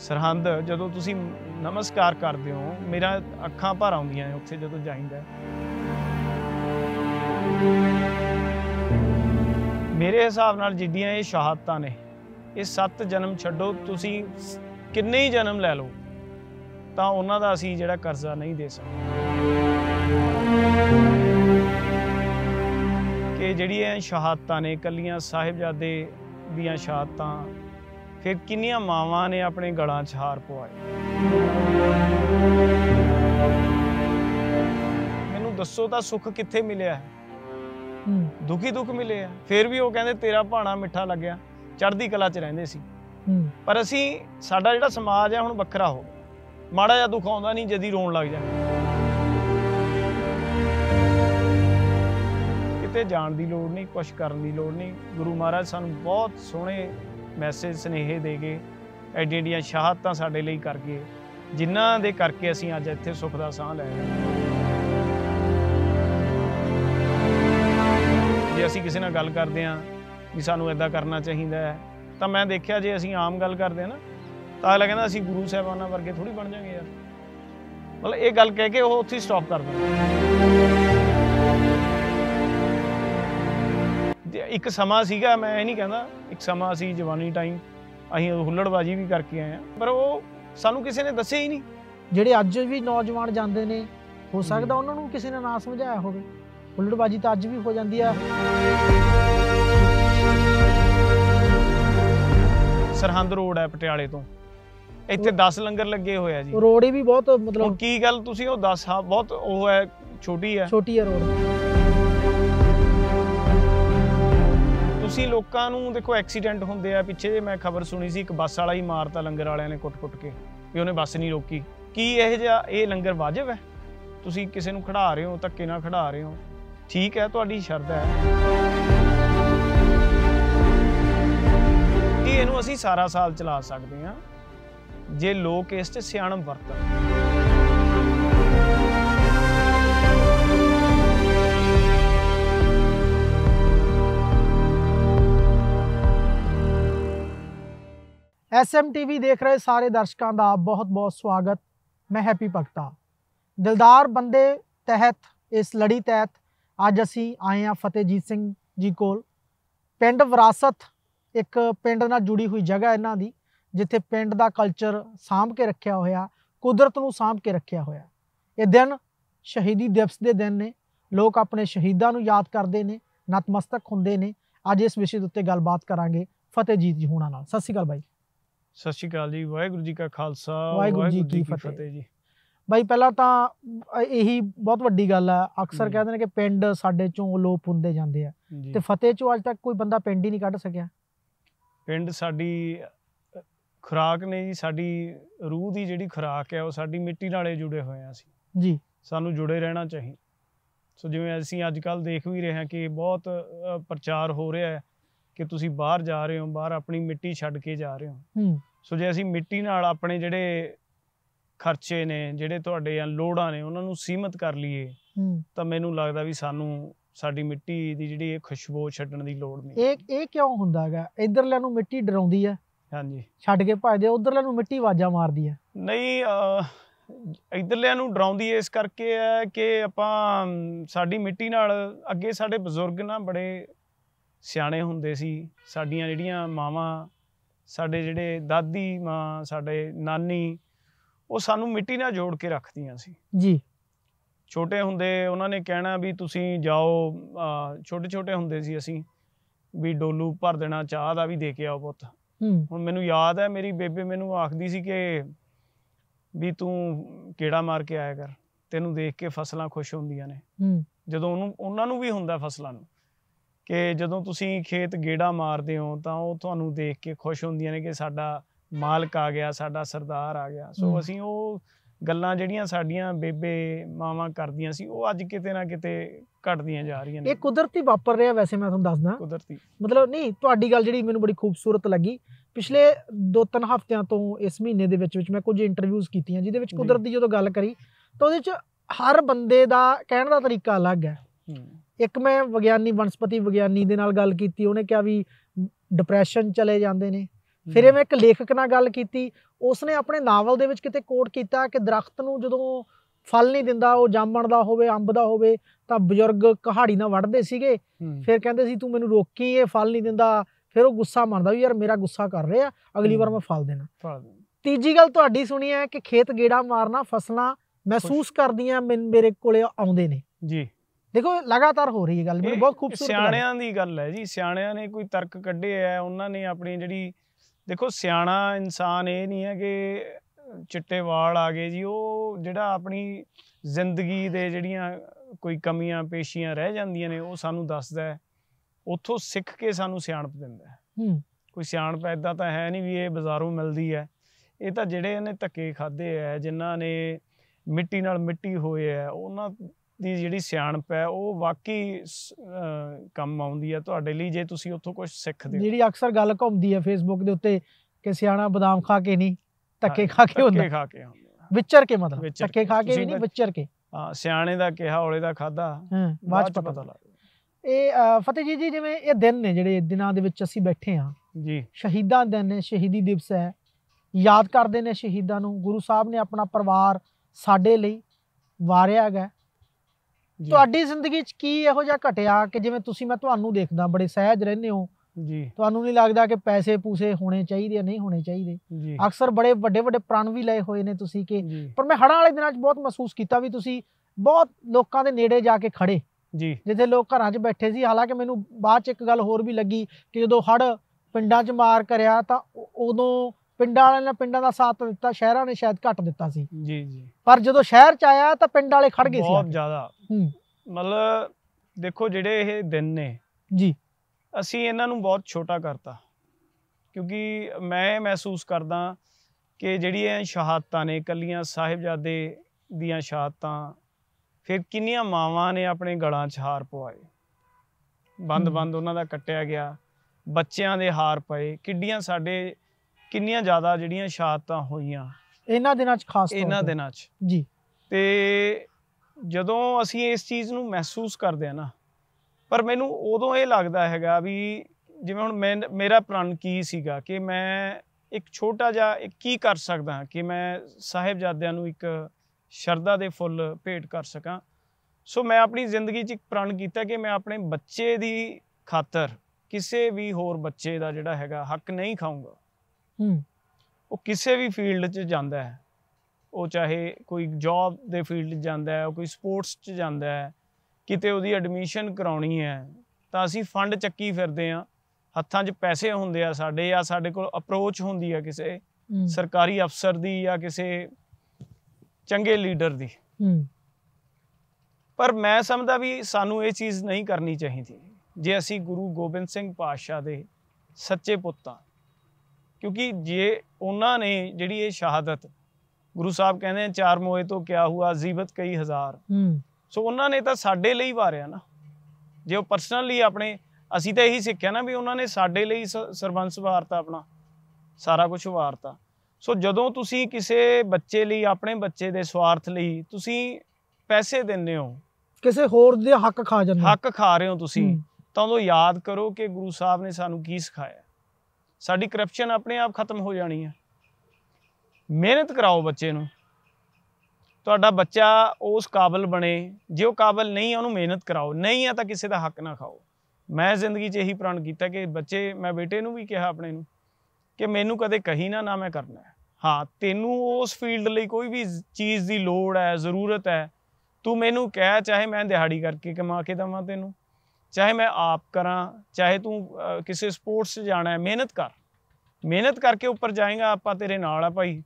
ਸਰਹੰਦ ਜਦੋਂ ਤੁਸੀਂ ਨਮਸਕਾਰ ਕਰਦੇ ਹੋ ਮੇਰਾ ਅੱਖਾਂ ਭਰ ਆਉਂਦੀਆਂ ਨੇ ਉੱਥੇ ਜਦੋਂ ਜਾਈਂਦਾ ਮੇਰੇ ਹਿਸਾਬ ਨਾਲ ਜਿੱਡੀਆਂ ਇਹ ਸ਼ਹਾਦਤਾਂ ਨੇ ਇਹ ਸੱਤ ਜਨਮ ਛੱਡੋ ਤੁਸੀਂ ਕਿੰਨੇ ਹੀ ਜਨਮ ਲੈ ਲਓ ਤਾਂ ਉਹਨਾਂ ਦਾ ਅਸੀਂ ਜਿਹੜਾ ਕਰਜ਼ਾ ਨਹੀਂ ਦੇ ਸਕਦੇ ਕਿ ਜਿਹੜੀਆਂ ਸ਼ਹਾਦਤਾਂ ਨੇ ਕੱਲੀਆਂ ਸਾਹਿਬਜ਼ਾਦੇ ਦੀਆਂ ਸ਼ਹਾਦਤਾਂ ਫਿਰ ਕਿੰਨੀਆਂ ਮਾਵਾਂ ਨੇ ਆਪਣੇ ਗਲਾਂ 'ਚ ਹਾਰ ਪਵਾਏ ਮੈਨੂੰ ਦੱਸੋ ਤਾਂ ਸੁੱਖ ਕਿੱਥੇ ਮਿਲਿਆ ਹੈ ਦੁਖੀ ਦੁੱਖ ਮਿਲੇ ਆ ਫਿਰ ਵੀ ਉਹ ਕਹਿੰਦੇ ਤੇਰਾ ਭਾਣਾ ਮਿੱਠਾ ਲੱਗਿਆ ਚੜ੍ਹਦੀ ਕਲਾ 'ਚ ਰਹਿੰਦੇ ਸੀ ਪਰ ਅਸੀਂ ਸਾਡਾ ਜਿਹੜਾ ਸਮਾਜ ਹੈ ਹੁਣ ਵੱਖਰਾ ਹੋ ਗਿਆ ਮਾੜਾ ਜਿਹਾ ਦੁੱਖ ਆਉਂਦਾ ਨਹੀਂ ਜਦੀ ਰੋਣ ਲੱਗ ਜਾਂਦਾ ਕਿਤੇ ਜਾਣ ਦੀ ਲੋੜ ਨਹੀਂ ਕੁਝ ਕਰਨ ਦੀ ਲੋੜ ਨਹੀਂ ਗੁਰੂ ਮਹਾਰਾਜ ਸਾਨੂੰ ਬਹੁਤ ਸੋਹਣੇ ਮੈਸੇਜ ਸਨੇਹੇ ਦੇ ਕੇ ਐਡੀ ਐਡੀਆਂ ਸ਼ਹਾਦਤਾਂ ਸਾਡੇ ਲਈ ਕਰ ਗਏ ਜਿਨ੍ਹਾਂ ਦੇ ਕਰਕੇ ਅਸੀਂ ਅੱਜ ਇੱਥੇ ਸੁੱਖ ਦਾ ਸਾਹ ਲੈ ਰਹੇ ਹਾਂ ਜੇ ਅਸੀਂ ਕਿਸੇ ਨਾਲ ਗੱਲ ਕਰਦੇ ਹਾਂ ਕਿ ਸਾਨੂੰ ਇਦਾਂ ਕਰਨਾ ਚਾਹੀਦਾ ਹੈ ਤਾਂ ਮੈਂ ਦੇਖਿਆ ਜੇ ਅਸੀਂ ਆਮ ਗੱਲ ਕਰਦੇ ਹਾਂ ਨਾ ਤਾਂ ਅਗਲਾ ਕਹਿੰਦਾ ਅਸੀਂ ਗੁਰੂ ਸਾਹਿਬਾਨਾਂ ਵਰਗੇ ਥੋੜੀ ਬਣ ਜਾਾਂਗੇ ਯਾਰ ਮਤਲਬ ਇਹ ਗੱਲ ਕਹਿ ਕੇ ਉਹ ਉੱਥੇ ਸਟਾਪ ਕਰ ਦਿੰਦਾ ਤੇ ਇੱਕ ਸਮਾਂ ਸੀਗਾ ਮੈਂ ਇਹ ਨਹੀਂ ਕਹਿੰਦਾ ਇੱਕ ਸਮਾਂ ਸੀ ਜਵਾਨੀ ਟਾਈਮ ਅਸੀਂ ਹੁੱਲੜਬਾਜੀ ਵੀ ਕਰਕੇ ਆਏ ਆ ਪਰ ਉਹ ਸਾਨੂੰ ਕਿਸੇ ਨੇ ਦੱਸਿਆ ਹੀ ਨਹੀਂ ਜਿਹੜੇ ਅੱਜ ਵੀ ਨੌਜਵਾਨ ਜਾਂਦੇ ਨੇ ਹੋ ਸਕਦਾ ਉਹਨਾਂ ਨੂੰ ਕਿਸੇ ਨੇ ਨਾ ਸਮਝਾਇਆ ਹੋਵੇ ਹੁੱਲੜਬਾਜੀ ਤਾਂ ਅੱਜ ਵੀ ਹੋ ਜਾਂਦੀ ਆ ਸਰਹੰਦ ਰੋਡ ਹੈ ਪਟਿਆਲੇ ਤੋਂ ਇੱਥੇ 10 ਲੰਗਰ ਲੱਗੇ ਹੋਏ ਆ ਜੀ ਰੋਡ ਹੀ ਵੀ ਬਹੁਤ ਮਤਲਬ ਕੀ ਗੱਲ ਤੁਸੀਂ ਉਹ 10 ਬਹੁਤ ਉਹ ਹੈ ਛੋਟੀ ਹੈ ਛੋਟੀ ਹੈ ਰੋਡ ਤੁਸੀਂ ਲੋਕਾਂ ਨੂੰ ਦੇਖੋ ਐਕਸੀਡੈਂਟ ਹੁੰਦੇ ਆ ਪਿੱਛੇ ਜੇ ਮੈਂ ਖਬਰ ਸੁਣੀ ਸੀ ਇੱਕ ਬੱਸ ਵਾਲਾ ਹੀ ਮਾਰਤਾ ਲੰਗਰ ਵਾਲਿਆਂ ਨੇ ਕੁੱਟ-ਕੁੱਟ ਕੇ ਵੀ ਉਹਨੇ ਬੱਸ ਨਹੀਂ ਰੋਕੀ ਕੀ ਇਹ ਜਿਹਾ ਇਹ ਲੰਗਰ ਵਾਜਬ ਹੈ ਤੁਸੀਂ ਕਿਸੇ ਨੂੰ ਖੜਾ ਰਹੇ ਹੋ ਤੱਕੇ ਨਾਲ ਖੜਾ ਰਹੇ ਹੋ ਠੀਕ ਹੈ ਤੁਹਾਡੀ ਸ਼ਰਤ ਹੈ ਇਹ ਇਹਨੂੰ ਅਸੀਂ ਸਾਰਾ ਸਾਲ ਚਲਾ ਸਕਦੇ ਹਾਂ ਜੇ ਲੋਕ ਇਸ 'ਚ ਸਿਆਣਪ ਵਰਤਣ ਐਸਐਮਟੀਵੀ ਦੇਖ ਰਹੇ ਸਾਰੇ ਦਰਸ਼ਕਾਂ ਦਾ ਬਹੁਤ-ਬਹੁਤ ਸਵਾਗਤ ਮੈਂ ਹੈਪੀ ਭਗਤਾ ਦਿਲਦਾਰ ਬੰਦੇ ਤਹਿਤ ਇਸ ਲੜੀ ਤਹਿਤ ਅੱਜ ਅਸੀਂ ਆਏ ਆ ਫਤਿਹਜੀਤ ਸਿੰਘ ਜੀ ਕੋਲ ਪਿੰਡ ਵਿਰਾਸਤ ਇੱਕ ਪਿੰਡ ਨਾਲ ਜੁੜੀ ਹੋਈ ਜਗ੍ਹਾ ਇਹਨਾਂ ਦੀ ਜਿੱਥੇ ਪਿੰਡ ਦਾ ਕਲਚਰ ਸਾਂਭ ਕੇ ਰੱਖਿਆ ਹੋਇਆ ਕੁਦਰਤ ਨੂੰ ਸਾਂਭ ਕੇ ਰੱਖਿਆ ਹੋਇਆ ਇਹ ਦਿਨ ਸ਼ਹੀਦੀ ਦਿਵਸ ਦੇ ਦਿਨ ਨੇ ਲੋਕ ਆਪਣੇ ਸ਼ਹੀਦਾਂ ਨੂੰ ਯਾਦ ਕਰਦੇ ਨੇ ਨਤਮਸਤਕ ਹੁੰਦੇ ਨੇ ਅੱਜ ਇਸ ਵਿਸ਼ੇ ਦੇ ਉੱਤੇ ਗੱਲਬਾਤ ਕਰਾਂਗੇ ਫਤਿਹਜੀਤ ਜੀ ਹੋਣਾ ਨਾਲ ਸਤਿ ਸ਼੍ਰੀ ਅਕਾਲ ਬਾਈ ਸਤਿ ਸ਼੍ਰੀ ਅਕਾਲ ਜੀ ਵਾਹਿਗੁਰੂ ਜੀ ਕਾ ਖਾਲਸਾ ਵਾਹਿਗੁਰੂ ਜੀ ਕੀ ਫਤਿਹ ਜੀ ਭਾਈ ਪਹਿਲਾਂ ਤਾਂ ਇਹੀ ਬਹੁਤ ਵੱਡੀ ਗੱਲ ਆ ਅਕਸਰ ਕਹਿੰਦੇ ਨੇ ਕਿ ਪਿੰਡ ਸਾਡੇ ਚੋਂ ਲੋਪ ਹੁੰਦੇ ਜਾਂਦੇ ਆ ਤੇ ਫਤਿਹ ਚੋਂ ਅੱਜ ਤੱਕ ਕੋਈ ਬੰਦਾ ਪਿੰਡ ਹੀ ਨਹੀਂ ਕੱਢ ਸਕਿਆ ਪਿੰਡ ਸਾਡੀ ਖੁਰਾਕ ਨੇ ਜੀ ਸਾਡੀ ਰੂਹ ਦੀ ਜਿਹੜੀ ਖੁਰਾਕ ਹੈ ਉਹ ਸਾਡੀ ਮਿੱਟੀ ਨਾਲੇ ਜੁੜੇ ਹੋਏ ਆ ਸੀ ਜੀ ਸਾਨੂੰ ਜੁੜੇ ਰਹਿਣਾ ਚਾਹੀਦਾ ਸੋ ਜਿਵੇਂ ਅਸੀਂ ਅੱਜ ਕੱਲ ਦੇਖ ਵੀ ਰਹੇ ਹਾਂ ਕਿ ਬਹੁਤ ਪ੍ਰਚਾਰ ਹੋ ਰਿਹਾ ਹੈ ਕਿ ਤੁਸੀਂ ਬਾਹਰ ਜਾ ਰਹੇ ਹੋ ਬਾਹਰ ਆਪਣੀ ਮਿੱਟੀ ਛੱਡ ਕੇ ਜਾ ਰਹੇ ਹੋ ਸੋ ਜੇ ਅਸੀਂ ਮਿੱਟੀ ਨਾਲ ਆਪਣੇ ਜਿਹੜੇ ਖਰਚੇ ਨੇ ਜਿਹੜੇ ਤੁਹਾਡੇ ਆ ਲੋੜਾਂ ਨੇ ਉਹਨਾਂ ਨੂੰ ਸੀਮਤ ਕਰ ਲਈਏ ਤਾਂ ਮੈਨੂੰ ਲੱਗਦਾ ਵੀ ਸਾਨੂੰ ਸਾਡੀ ਮਿੱਟੀ ਦੀ ਜਿਹੜੀ ਇਹ ਖੁਸ਼ਬੂ ਛੱਡਣ ਦੀ ਲੋੜ ਨਹੀਂ ਇਹ ਇਹ ਕਿਉਂ ਹੁੰਦਾ ਹੈਗਾ ਇਧਰਲਿਆਂ ਨੂੰ ਮਿੱਟੀ ਡਰਾਉਂਦੀ ਆ ਹਾਂਜੀ ਛੱਡ ਕੇ ਭੱਜਦੇ ਉਧਰਲਿਆਂ ਨੂੰ ਮਿੱਟੀ ਆਵਾਜ਼ਾਂ ਮਾਰਦੀ ਆ ਨਹੀਂ ਇਧਰਲਿਆਂ ਨੂੰ ਡਰਾਉਂਦੀ ਇਸ ਕਰਕੇ ਹੈ ਕਿ ਆਪਾਂ ਸਾਡੀ ਮਿੱਟੀ ਨਾਲ ਅੱਗੇ ਸਾਡੇ ਬਜ਼ੁਰਗ ਨਾ ਬੜੇ ਸਿਆਣੇ ਹੁੰਦੇ ਸੀ ਸਾਡੀਆਂ ਜਿਹੜੀਆਂ ਮਾਵਾਂ ਸਾਡੇ ਜਿਹੜੇ ਦਾਦੀ ਮਾਂ ਸਾਡੇ ਨਾਨੀ ਉਹ ਸਾਨੂੰ ਮਿੱਟੀ ਨਾਲ ਜੋੜ ਕੇ ਰੱਖਦੀਆਂ ਸੀ ਜੀ ਛੋਟੇ ਹੁੰਦੇ ਉਹਨਾਂ ਨੇ ਕਹਿਣਾ ਵੀ ਤੁਸੀਂ ਜਾਓ ਛੋਟੇ ਛੋਟੇ ਹੁੰਦੇ ਸੀ ਅਸੀਂ ਵੀ ਡੋਲੂ ਭਰ ਦੇਣਾ ਚਾਹ ਦਾ ਵੀ ਦੇ ਕੇ ਆਓ ਪੁੱਤ ਹੁਣ ਮੈਨੂੰ ਯਾਦ ਹੈ ਮੇਰੀ ਬੇਬੇ ਮੈਨੂੰ ਆਖਦੀ ਸੀ ਕਿ ਵੀ ਤੂੰ ਕਿਹੜਾ ਮਾਰ ਕੇ ਆਇਆ ਕਰ ਤੈਨੂੰ ਦੇਖ ਕੇ ਫਸਲਾਂ ਖੁਸ਼ ਹੁੰਦੀਆਂ ਨੇ ਜਦੋਂ ਉਹਨੂੰ ਉਹਨਾਂ ਨੂੰ ਵੀ ਹੁੰਦਾ ਫਸਲਾਂ ਨੂੰ ਕਿ ਜਦੋਂ ਤੁਸੀਂ ਖੇਤ ਗੇੜਾ ਮਾਰਦੇ ਹੋ ਤਾਂ ਉਹ ਤੁਹਾਨੂੰ ਦੇਖ ਕੇ ਖੁਸ਼ ਹੁੰਦੀਆਂ ਨੇ ਕਿ ਸਾਡਾ ਮਾਲਕ ਆ ਗਿਆ ਸਾਡਾ ਸਰਦਾਰ ਆ ਗਿਆ ਸੋ ਅਸੀਂ ਉਹ ਗੱਲਾਂ ਜਿਹੜੀਆਂ ਸਾਡੀਆਂ ਬੇਬੇ ਮਾਵਾ ਕਰਦੀਆਂ ਸੀ ਉਹ ਅੱਜ ਕਿਤੇ ਨਾ ਕਿਤੇ ਘਟਦੀਆਂ ਜਾ ਰਹੀਆਂ ਨੇ ਇਹ ਕੁਦਰਤੀ ਵਾਪਰ ਰਿਹਾ ਵੈਸੇ ਮੈਂ ਤੁਹਾਨੂੰ ਦੱਸਦਾ ਕੁਦਰਤੀ ਮਤਲਬ ਨਹੀਂ ਤੁਹਾਡੀ ਗੱਲ ਜਿਹੜੀ ਮੈਨੂੰ ਬੜੀ ਖੂਬਸੂਰਤ ਲੱਗੀ ਪਿਛਲੇ 2-3 ਹਫ਼ਤਿਆਂ ਤੋਂ ਇਸ ਮਹੀਨੇ ਦੇ ਵਿੱਚ ਵਿੱਚ ਮੈਂ ਕੁਝ ਇੰਟਰਵਿਊਜ਼ ਕੀਤੀਆਂ ਜਿਹਦੇ ਵਿੱਚ ਕੁਦਰਤ ਦੀ ਜਦੋਂ ਗੱਲ ਕਰੀ ਤਾਂ ਉਹਦੇ ਵਿੱਚ ਹਰ ਬੰਦੇ ਦਾ ਕਹਿਣ ਦਾ ਤਰੀਕਾ ਅਲੱਗ ਹੈ ਇੱਕ ਮੈਂ ਵਿਗਿਆਨੀ ਵਨਸਪਤੀ ਵਿਗਿਆਨੀ ਦੇ ਨਾਲ ਗੱਲ ਕੀਤੀ ਉਹਨੇ ਕਿਹਾ ਵੀ ਡਿਪਰੈਸ਼ਨ ਚਲੇ ਜਾਂਦੇ ਨੇ ਫਿਰ ਇਹ ਮੈਂ ਇੱਕ ਲੇਖਕ ਨਾਲ ਗੱਲ ਕੀਤੀ ਉਸਨੇ ਆਪਣੇ ਨਾਵਲ ਦੇ ਵਿੱਚ ਕਿਤੇ ਕੋਟ ਕੀਤਾ ਕਿ ਦਰਖਤ ਨੂੰ ਜਦੋਂ ਫਲ ਨਹੀਂ ਦਿੰਦਾ ਉਹ ਜਾਮਣ ਦਾ ਹੋਵੇ ਅੰਬ ਦਾ ਹੋਵੇ ਤਾਂ ਬਜ਼ੁਰਗ ਕਹਾੜੀ ਨਾਲ ਵੜਦੇ ਸੀਗੇ ਫਿਰ ਕਹਿੰਦੇ ਸੀ ਤੂੰ ਮੈਨੂੰ ਰੋਕੀ ਇਹ ਫਲ ਨਹੀਂ ਦਿੰਦਾ ਫਿਰ ਉਹ ਗੁੱਸਾ ਮੰਨਦਾ ਵੀ ਯਾਰ ਮੇਰਾ ਗੁੱਸਾ ਕਰ ਰਿਹਾ ਅਗਲੀ ਵਾਰ ਮੈਂ ਫਲ ਦੇਣਾ ਤੀਜੀ ਗੱਲ ਤੁਹਾਡੀ ਸੁਣੀ ਹੈ ਕਿ ਖੇਤ ਗੇੜਾ ਮਾਰਨਾ ਫਸਲਾਂ ਮਹਿਸੂਸ ਕਰਦੀਆਂ ਮੇਰੇ ਕੋਲੇ ਆਉਂਦੇ ਨੇ ਜੀ ਦੇਖੋ ਲਗਾਤਾਰ ਹੋ ਰਹੀ ਹੈ ਗੱਲ ਮੈਨੂੰ ਬਹੁਤ ਖੂਬਸੂਰਤ ਸਿਆਣਿਆਂ ਦੀ ਗੱਲ ਹੈ ਜੀ ਸਿਆਣਿਆਂ ਨੇ ਕੋਈ ਤਰਕ ਕੱਢੇ ਆ ਉਹਨਾਂ ਨੇ ਆਪਣੀ ਜਿਹੜੀ ਦੇਖੋ ਸਿਆਣਾ ਇਨਸਾਨ ਇਹ ਨਹੀਂ ਹੈ ਕਿ ਚਿੱਟੇ ਵਾਲ ਆ ਗਏ ਜੀ ਉਹ ਜਿਹੜਾ ਆਪਣੀ ਜ਼ਿੰਦਗੀ ਦੇ ਜਿਹੜੀਆਂ ਕੋਈ ਕਮੀਆਂ ਪੇਸ਼ੀਆਂ ਰਹਿ ਜਾਂਦੀਆਂ ਨੇ ਉਹ ਸਾਨੂੰ ਦੱਸਦਾ ਹੈ ਉੱਥੋਂ ਸਿੱਖ ਕੇ ਸਾਨੂੰ ਸਿਆਣਪ ਦਿੰਦਾ ਹੈ ਹੂੰ ਕੋਈ ਸਿਆਣਪ ਐਦਾਂ ਤਾਂ ਹੈ ਨਹੀਂ ਵੀ ਇਹ ਬਾਜ਼ਾਰੋਂ ਮਿਲਦੀ ਹੈ ਇਹ ਤਾਂ ਜਿਹੜੇ ਇਹਨੇ ਧੱਕੇ ਖਾਦੇ ਆ ਜਿਨ੍ਹਾਂ ਨੇ ਮਿੱਟੀ ਨਾਲ ਮਿੱਟੀ ਹੋਏ ਆ ਉਹਨਾਂ ਦੀ ਜਿਹੜੀ ਸਿਆਣਪ ਹੈ ਉਹ ਵਾਕਈ ਕੰਮ ਆਉਂਦੀ ਹੈ ਤੁਹਾਡੇ ਲਈ ਜੇ ਤੁਸੀਂ ਉੱਥੋਂ ਕੁਝ ਸਿੱਖਦੇ ਹੋ ਜਿਹੜੀ ਅਕਸਰ ਗੱਲ ਘੁੰਮਦੀ ਹੈ ਫੇਸਬੁੱਕ ਦੇ ਉੱਤੇ ਕਿ ਸਿਆਣਾ ਬਦਾਮ ਖਾ ਕੇ ਨਹੀਂ ਤੱਕੇ ਖਾ ਕੇ ਹੁੰਦਾ ਤੱਕੇ ਖਾ ਕੇ ਹੁੰਦਾ ਵਿਚਰ ਕੇ ਮਤਲਬ ਤੱਕੇ ਖਾ ਕੇ ਨਹੀਂ ਵਿਚਰ ਕੇ ਹਾਂ ਸਿਆਣੇ ਦਾ ਕਿਹਾ ਔਲੇ ਦਾ ਖਾਦਾ ਬਾਅਦ ਚ ਪਤਾ ਲੱਗ ਇਹ ਫਤਿਹ ਜੀ ਜੀ ਜਿਵੇਂ ਇਹ ਦਿਨ ਨੇ ਜਿਹੜੇ ਦਿਨਾਂ ਦੇ ਵਿੱਚ ਅਸੀਂ ਬੈਠੇ ਹਾਂ ਜੀ ਸ਼ਹੀਦਾਂ ਦਿਨ ਨੇ ਸ਼ਹੀਦੀ ਦਿਵਸ ਹੈ ਯਾਦ ਕਰਦੇ ਨੇ ਸ਼ਹੀਦਾਂ ਨੂੰ ਗੁਰੂ ਸਾਹਿਬ ਨੇ ਆਪਣਾ ਪਰਿਵਾਰ ਸਾਡੇ ਲਈ ਵਾਰਿਆ ਹੈਗਾ ਤੁਹਾਡੀ ਜ਼ਿੰਦਗੀ 'ਚ ਕੀ ਇਹੋ ਜਿਹਾ ਘਟਿਆ ਕਿ ਜਿਵੇਂ ਤੁਸੀਂ ਮੈਂ ਤੁਹਾਨੂੰ ਦੇਖਦਾ ਬੜੇ ਸਹਿਜ ਰਹਿੰਦੇ ਹੋ ਜੀ ਤੁਹਾਨੂੰ ਨਹੀਂ ਲੱਗਦਾ ਕਿ ਪੈਸੇ ਪੂਸੇ ਹੋਣੇ ਚਾਹੀਦੇ ਨਹੀਂ ਹੋਣੇ ਚਾਹੀਦੇ ਅਕਸਰ ਬੜੇ ਵੱਡੇ ਵੱਡੇ ਪ੍ਰਣ ਵੀ ਲਏ ਹੋਏ ਨੇ ਤੁਸੀਂ ਕਿ ਪਰ ਮੈਂ ਹੜਾਂ ਵਾਲੇ ਦਿਨਾਂ 'ਚ ਬਹੁਤ ਮਹਿਸੂਸ ਕੀਤਾ ਵੀ ਤੁਸੀਂ ਬਹੁਤ ਲੋਕਾਂ ਦੇ ਨੇੜੇ ਜਾ ਕੇ ਖੜੇ ਜੀ ਜਿੱਥੇ ਲੋਕ ਘਰਾਂ 'ਚ ਬੈਠੇ ਸੀ ਹਾਲਾਂਕਿ ਮੈਨੂੰ ਬਾਅਦ 'ਚ ਇੱਕ ਗੱਲ ਹੋਰ ਵੀ ਲੱਗੀ ਕਿ ਜਦੋਂ ਹੜ ਪਿੰਡਾਂ 'ਚ ਮਾਰ ਕਰਿਆ ਤਾਂ ਉਦੋਂ ਪਿੰਡਾਂ ਵਾਲਿਆਂ ਨੇ ਪਿੰਡਾਂ ਦਾ ਸਾਥ ਦਿੱਤਾ ਸ਼ਹਿਰਾਂ ਨੇ ਸ਼ਾਇਦ ਘੱਟ ਦਿੱਤਾ ਸੀ ਜੀ ਜੀ ਪਰ ਜਦੋਂ ਸ਼ਹਿਰ ਚ ਆਇਆ ਤਾਂ ਪਿੰਡ ਵਾਲੇ ਖੜ ਗਏ ਸੀ ਬਹੁਤ ਜ਼ਿਆਦਾ ਮਤਲਬ ਦੇਖੋ ਜਿਹੜੇ ਇਹ ਦਿਨ ਨੇ ਜੀ ਅਸੀਂ ਇਹਨਾਂ ਨੂੰ ਬਹੁਤ ਛੋਟਾ ਕਰਤਾ ਕਿਉਂਕਿ ਮੈਂ ਮਹਿਸੂਸ ਕਰਦਾ ਕਿ ਜਿਹੜੀਆਂ ਸ਼ਹਾਦਤਾਂ ਨੇ ਕੱਲੀਆਂ ਸਾਹਿਬਜ਼ਾਦੇ ਦੀਆਂ ਸ਼ਹਾਦਤਾਂ ਫਿਰ ਕਿੰਨੀਆਂ ਮਾਵਾਂ ਨੇ ਆਪਣੇ ਗਲਾਂ 'ਚ ਹਾਰ ਪਵਾਏ ਬੰਦ-ਬੰਦ ਉਹਨਾਂ ਦਾ ਕੱਟਿਆ ਗਿਆ ਬੱਚਿਆਂ ਦੇ ਹਾਰ ਪਏ ਕਿੱਡੀਆਂ ਸਾਡੇ ਕਿੰਨੀਆਂ ਜ਼ਿਆਦਾ ਜਿਹੜੀਆਂ ਸ਼ਹਾਦਤਾਂ ਹੋਈਆਂ ਇਹਨਾਂ ਦਿਨਾਂ 'ਚ ਖਾਸ ਤੌਰ ਇਹਨਾਂ ਦਿਨਾਂ 'ਚ ਜੀ ਤੇ ਜਦੋਂ ਅਸੀਂ ਇਸ ਚੀਜ਼ ਨੂੰ ਮਹਿਸੂਸ ਕਰਦੇ ਆ ਨਾ ਪਰ ਮੈਨੂੰ ਉਦੋਂ ਇਹ ਲੱਗਦਾ ਹੈਗਾ ਵੀ ਜਿਵੇਂ ਹੁਣ ਮੇਰਾ ਪ੍ਰਣ ਕੀ ਸੀਗਾ ਕਿ ਮੈਂ ਇੱਕ ਛੋਟਾ ਜਿਹਾ ਕੀ ਕਰ ਸਕਦਾ ਹਾਂ ਕਿ ਮੈਂ ਸਾਹਿਬਜ਼ਾਦਿਆਂ ਨੂੰ ਇੱਕ ਸ਼ਰਧਾ ਦੇ ਫੁੱਲ ਭੇਟ ਕਰ ਸਕਾਂ ਸੋ ਮੈਂ ਆਪਣੀ ਜ਼ਿੰਦਗੀ 'ਚ ਇੱਕ ਪ੍ਰਣ ਕੀਤਾ ਕਿ ਮੈਂ ਆਪਣੇ ਬੱਚੇ ਦੀ ਖਾਤਰ ਕਿਸੇ ਵੀ ਹੋਰ ਬੱਚੇ ਦਾ ਜਿਹੜਾ ਹੈਗਾ ਹੱਕ ਨਹੀਂ ਖਾਊਂਗਾ ਹੂੰ ਉਹ ਕਿਸੇ ਵੀ ਫੀਲਡ 'ਚ ਜਾਂਦਾ ਹੈ ਉਹ ਚਾਹੇ ਕੋਈ ਜੌਬ ਦੇ ਫੀਲਡ 'ਚ ਜਾਂਦਾ ਹੈ ਕੋਈ ਸਪੋਰਟਸ 'ਚ ਜਾਂਦਾ ਹੈ ਕਿਤੇ ਉਹਦੀ ਐਡਮਿਸ਼ਨ ਕਰਾਉਣੀ ਹੈ ਤਾਂ ਅਸੀਂ ਫੰਡ ਚੱਕੀ ਫਿਰਦੇ ਆ ਹੱਥਾਂ 'ਚ ਪੈਸੇ ਹੁੰਦੇ ਆ ਸਾਡੇ ਆ ਸਾਡੇ ਕੋਲ ਅਪਰੋਚ ਹੁੰਦੀ ਆ ਕਿਸੇ ਸਰਕਾਰੀ ਅਫਸਰ ਦੀ ਜਾਂ ਕਿਸੇ ਚੰਗੇ ਲੀਡਰ ਦੀ ਪਰ ਮੈਂ ਸਮਝਦਾ ਵੀ ਸਾਨੂੰ ਇਹ ਚੀਜ਼ ਨਹੀਂ ਕਰਨੀ ਚਾਹੀਦੀ ਜੇ ਅਸੀਂ ਗੁਰੂ ਗੋਬਿੰਦ ਸਿੰਘ ਪਾਤਸ਼ਾਹ ਦੇ ਸੱਚੇ ਪੁੱਤਾਂ ਕਿਉਂਕਿ ਜੇ ਉਹਨਾਂ ਨੇ ਜਿਹੜੀ ਇਹ ਸ਼ਹਾਦਤ ਗੁਰੂ ਸਾਹਿਬ ਕਹਿੰਦੇ ਆ ਚਾਰ ਮੋਏ ਤੋਂ ਕਿਆ ਹੁਆ ਜ਼ੀਬਤ ਕਈ ਹਜ਼ਾਰ ਸੋ ਉਹਨਾਂ ਨੇ ਤਾਂ ਸਾਡੇ ਲਈ ਵਾਰਿਆ ਨਾ ਜੇ ਉਹ ਪਰਸਨਲੀ ਆਪਣੇ ਅਸੀਂ ਤਾਂ ਇਹੀ ਸਿੱਖਿਆ ਨਾ ਵੀ ਉਹਨਾਂ ਨੇ ਸਾਡੇ ਲਈ ਸਰਬੰਸ ਵਾਰਤਾ ਆਪਣਾ ਸਾਰਾ ਕੁਝ ਵਾਰਤਾ ਸੋ ਜਦੋਂ ਤੁਸੀਂ ਕਿਸੇ ਬੱਚੇ ਲਈ ਆਪਣੇ ਬੱਚੇ ਦੇ ਸਵਾਰਥ ਲਈ ਤੁਸੀਂ ਪੈਸੇ ਦਿੰਨੇ ਹੋ ਕਿਸੇ ਹੋਰ ਦੇ ਹੱਕ ਖਾ ਜਾਂਦੇ ਹੱਕ ਖਾ ਰਹੇ ਹੋ ਤੁਸੀਂ ਤਾਂ ਉਹ ਯਾਦ ਕਰੋ ਕਿ ਗੁਰੂ ਸਾਹਿਬ ਨੇ ਸਾਨੂੰ ਕੀ ਸਿਖਾਇਆ ਸਾਡੀ ਕਰਪਸ਼ਨ ਆਪਣੇ ਆਪ ਖਤਮ ਹੋ ਜਾਣੀ ਹੈ ਮਿਹਨਤ ਕਰਾਓ ਬੱਚੇ ਨੂੰ ਤੁਹਾਡਾ ਬੱਚਾ ਉਸ ਕਾਬਲ ਬਣੇ ਜੇ ਉਹ ਕਾਬਲ ਨਹੀਂ ਉਹਨੂੰ ਮਿਹਨਤ ਕਰਾਓ ਨਹੀਂ ਆ ਤਾਂ ਕਿਸੇ ਦਾ ਹੱਕ ਨਾ ਖਾਓ ਮੈਂ ਜ਼ਿੰਦਗੀ 'ਚ ਇਹੀ ਪ੍ਰਣ ਕੀਤਾ ਕਿ ਬੱਚੇ ਮੈਂ ਬੇਟੇ ਨੂੰ ਵੀ ਕਿਹਾ ਆਪਣੇ ਨੂੰ ਕਿ ਮੈਨੂੰ ਕਦੇ ਕਹੀ ਨਾ ਨਾ ਮੈਂ ਕਰਨਾ ਹਾਂ ਤੈਨੂੰ ਉਸ ਫੀਲਡ ਲਈ ਕੋਈ ਵੀ ਚੀਜ਼ ਦੀ ਲੋੜ ਹੈ ਜ਼ਰੂਰਤ ਹੈ ਤੂੰ ਮੈਨੂੰ ਕਹਿ ਚਾਹੇ ਮੈਂ ਦਿਹਾੜੀ ਕਰਕੇ ਕਮਾ ਕੇ ਦਵਾਂ ਤੈਨੂੰ ਚਾਹੇ ਮੈਂ ਆਪ ਕਰਾਂ ਚਾਹੇ ਤੂੰ ਕਿਸੇ ਸਪੋਰਟਸ 'ਚ ਜਾਣਾ ਹੈ ਮਿਹਨਤ ਕਰ ਮਿਹਨਤ ਕਰਕੇ ਉੱਪਰ ਜਾਏਗਾ ਆਪਾਂ ਤੇਰੇ ਨਾਲ ਆ ਭਾਈ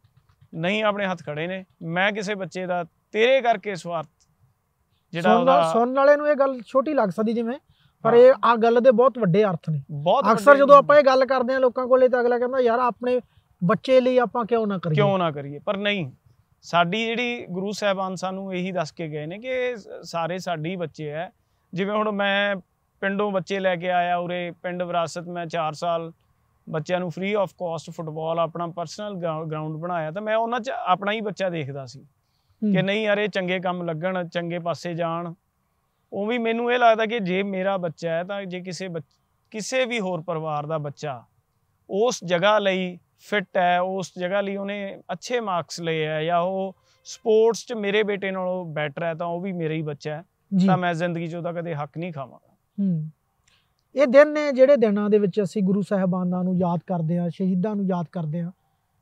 ਨਹੀਂ ਆਪਣੇ ਹੱਥ ਖੜੇ ਨੇ ਮੈਂ ਕਿਸੇ ਬੱਚੇ ਦਾ ਤੇਰੇ ਕਰਕੇ ਸਵਾਰਥ ਜਿਹੜਾ ਉਹਦਾ ਸੁਣਨ ਵਾਲੇ ਨੂੰ ਇਹ ਗੱਲ ਛੋਟੀ ਲੱਗ ਸਕਦੀ ਜਿਵੇਂ ਪਰ ਇਹ ਆ ਗੱਲ ਦੇ ਬਹੁਤ ਵੱਡੇ ਅਰਥ ਨੇ ਅਕਸਰ ਜਦੋਂ ਆਪਾਂ ਇਹ ਗੱਲ ਕਰਦੇ ਆ ਲੋਕਾਂ ਕੋਲੇ ਤਾਂ ਅਗਲਾ ਕਹਿੰਦਾ ਯਾਰ ਆਪਣੇ ਬੱਚੇ ਲਈ ਆਪਾਂ ਕਿਉਂ ਨਾ ਕਰੀਏ ਕਿਉਂ ਨਾ ਕਰੀਏ ਪਰ ਨਹੀਂ ਸਾਡੀ ਜਿਹੜੀ ਗੁਰੂ ਸਾਹਿਬਾਨ ਸਾਨੂੰ ਇਹੀ ਦੱਸ ਕੇ ਗਏ ਨੇ ਕਿ ਸਾਰੇ ਸਾਡੀ ਬੱਚੇ ਆ ਜਿਵੇਂ ਹੁਣ ਮੈਂ ਪਿੰਡੋਂ ਬੱਚੇ ਲੈ ਕੇ ਆਇਆ ਉਰੇ ਪਿੰਡ ਵਿਰਾਸਤ ਮੈਂ 4 ਸਾਲ ਬੱਚਿਆਂ ਨੂੰ ਫ੍ਰੀ ਆਫ ਕਾਸਟ ਫੁੱਟਬਾਲ ਆਪਣਾ ਪਰਸਨਲ ਗਰਾਊਂਡ ਬਣਾਇਆ ਤਾਂ ਮੈਂ ਉਹਨਾਂ 'ਚ ਆਪਣਾ ਹੀ ਬੱਚਾ ਦੇਖਦਾ ਸੀ ਕਿ ਨਹੀਂ ਯਾਰ ਇਹ ਚੰਗੇ ਕੰਮ ਲੱਗਣ ਚੰਗੇ ਪਾਸੇ ਜਾਣ ਉਹ ਵੀ ਮੈਨੂੰ ਇਹ ਲੱਗਦਾ ਕਿ ਜੇ ਮੇਰਾ ਬੱਚਾ ਹੈ ਤਾਂ ਜੇ ਕਿਸੇ ਕਿਸੇ ਵੀ ਹੋਰ ਪਰਿਵਾਰ ਦਾ ਬੱਚਾ ਉਸ ਜਗ੍ਹਾ ਲਈ ਫਿੱਟ ਹੈ ਉਸ ਜਗ੍ਹਾ ਲਈ ਉਹਨੇ ਅੱਛੇ ਮਾਰਕਸ ਲਏ ਆ ਜਾਂ ਉਹ ਸਪੋਰਟਸ 'ਚ ਮੇਰੇ ਬੇਟੇ ਨਾਲੋਂ ਬੈਟਰ ਹੈ ਤਾਂ ਉਹ ਵੀ ਮੇਰਾ ਹੀ ਬੱਚਾ ਹੈ ਤਾਂ ਮੈਂ ਜ਼ਿੰਦਗੀ 'ਚ ਉਹਦਾ ਕਦੇ ਹੱਕ ਨਹੀਂ ਖਾਵਾਂਗਾ ਹੂੰ ਇਹ ਦਿਨ ਨੇ ਜਿਹੜੇ ਦਿਨਾਂ ਦੇ ਵਿੱਚ ਅਸੀਂ ਗੁਰੂ ਸਾਹਿਬਾਨਾਂ ਨੂੰ ਯਾਦ ਕਰਦੇ ਹਾਂ ਸ਼ਹੀਦਾਂ ਨੂੰ ਯਾਦ ਕਰਦੇ ਹਾਂ